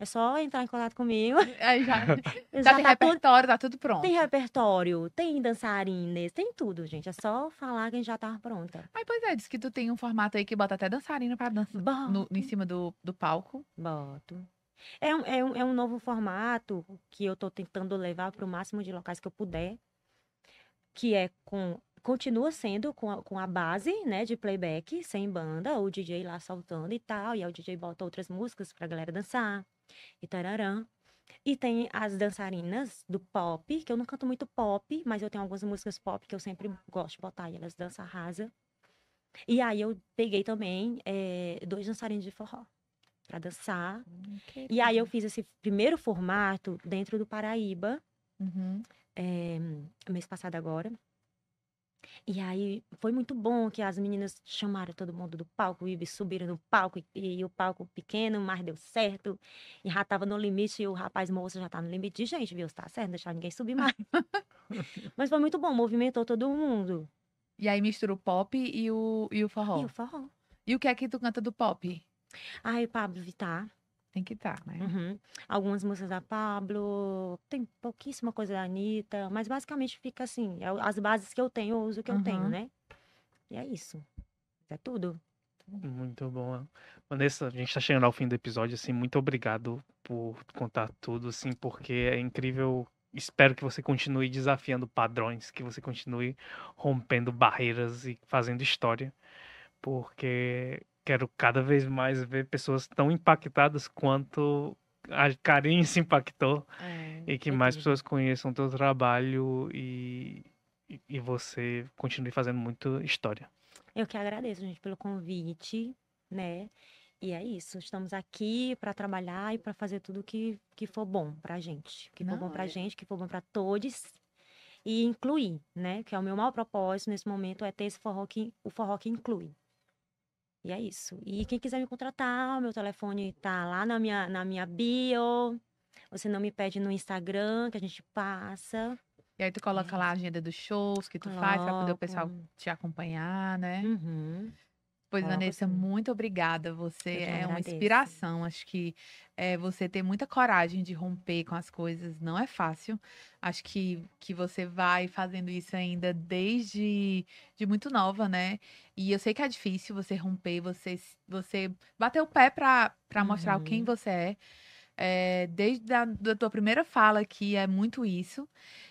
É só entrar em contato comigo. É, já, já, tem tá repertório, tudo, tá tudo pronto. Tem repertório, tem dançarinas, tem tudo, gente. É só falar que já tá pronta. Ai pois é, diz que tu tem um formato aí que bota até dançarina pra dançar no, em cima do, do palco. Boto. É um, é, um, é um novo formato que eu tô tentando levar para o máximo de locais que eu puder. Que é com... Continua sendo com a, com a base, né, de playback, sem banda, o DJ lá saltando e tal, e aí o DJ bota outras músicas pra galera dançar e tararã. E tem as dançarinas do pop, que eu não canto muito pop, mas eu tenho algumas músicas pop que eu sempre gosto de botar e elas dançam rasa. E aí eu peguei também é, dois dançarinos de forró para dançar. Hum, e aí eu fiz esse primeiro formato dentro do Paraíba, uhum. é, mês passado agora. E aí foi muito bom que as meninas chamaram todo mundo do palco, e subiram no palco, e, e, o palco pequeno, mas deu certo. E já tava no limite, e o rapaz moço já tá no limite. E, gente, viu, tá certo, não deixar ninguém subir mais. mas foi muito bom, movimentou todo mundo. E aí mistura o pop e o, e o forró. E o forró. E o que é que tu canta do pop? Ai, Pablo Vittar. Tem que estar, tá, né? Uhum. Algumas músicas da Pablo, tem pouquíssima coisa da Anitta, mas basicamente fica assim, é as bases que eu tenho, eu uso que uhum. eu tenho, uhum. né? E é isso. É tudo. Muito bom. Vanessa, a gente está chegando ao fim do episódio, assim, muito obrigado por contar tudo, assim, porque é incrível. Espero que você continue desafiando padrões, que você continue rompendo barreiras e fazendo história, porque quero cada vez mais ver pessoas tão impactadas quanto a Karine se impactou é, e que mais pessoas conheçam o teu trabalho e, e você continue fazendo muito história. Eu que agradeço, gente, pelo convite, né? E é isso, estamos aqui para trabalhar e para fazer tudo que, que for bom pra gente, que Não, for bom pra é... gente, que for bom para todos e incluir, né? Que é o meu maior propósito nesse momento é ter esse forró que o forró que inclui. E é isso. E quem quiser me contratar, meu telefone tá lá na minha, na minha bio. Você não me pede no Instagram, que a gente passa. E aí tu coloca é. lá a agenda dos shows que tu Coloco. faz pra poder o pessoal te acompanhar, né? Uhum. Pois, Vanessa, muito obrigada. Você é agradeço. uma inspiração. Acho que é, você ter muita coragem de romper com as coisas não é fácil. Acho que, que você vai fazendo isso ainda desde de muito nova, né? E eu sei que é difícil você romper, você, você bater o pé para uhum. mostrar quem você é. É, desde a da tua primeira fala que é muito isso.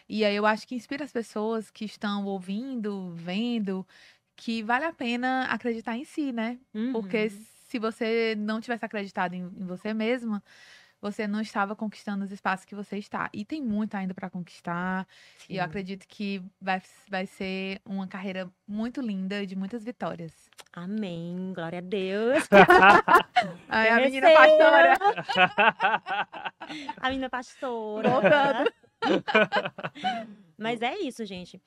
E aí eu acho que inspira as pessoas que estão ouvindo, vendo, que vale a pena acreditar em si, né? Uhum. Porque se você não tivesse acreditado em, em, você mesma, você não estava conquistando os espaços que você está. E tem muito ainda para conquistar. Sim. E eu acredito que vai, vai ser uma carreira muito linda, de muitas vitórias. Amém. Glória a Deus. Ai, a menina pastora. a menina pastora. Voltando. Mas é isso, gente.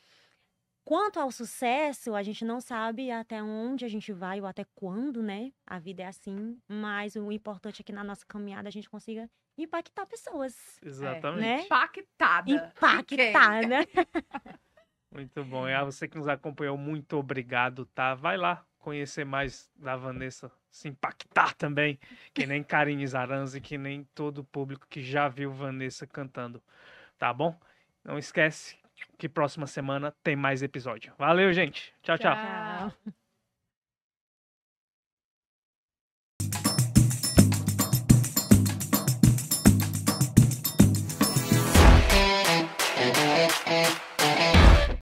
Quanto ao sucesso, a gente não sabe até onde a gente vai ou até quando, né? A vida é assim, mas o importante é que na nossa caminhada a gente consiga impactar pessoas. É, né? Exatamente. Né? Impactada. Impactada. muito bom. E a você que nos acompanhou, muito obrigado, tá? Vai lá conhecer mais da Vanessa, se impactar também, que nem Karine Zaranzi, que nem todo o público que já viu Vanessa cantando, tá bom? Não esquece que próxima semana tem mais episódio. Valeu, gente. tchau. tchau. tchau.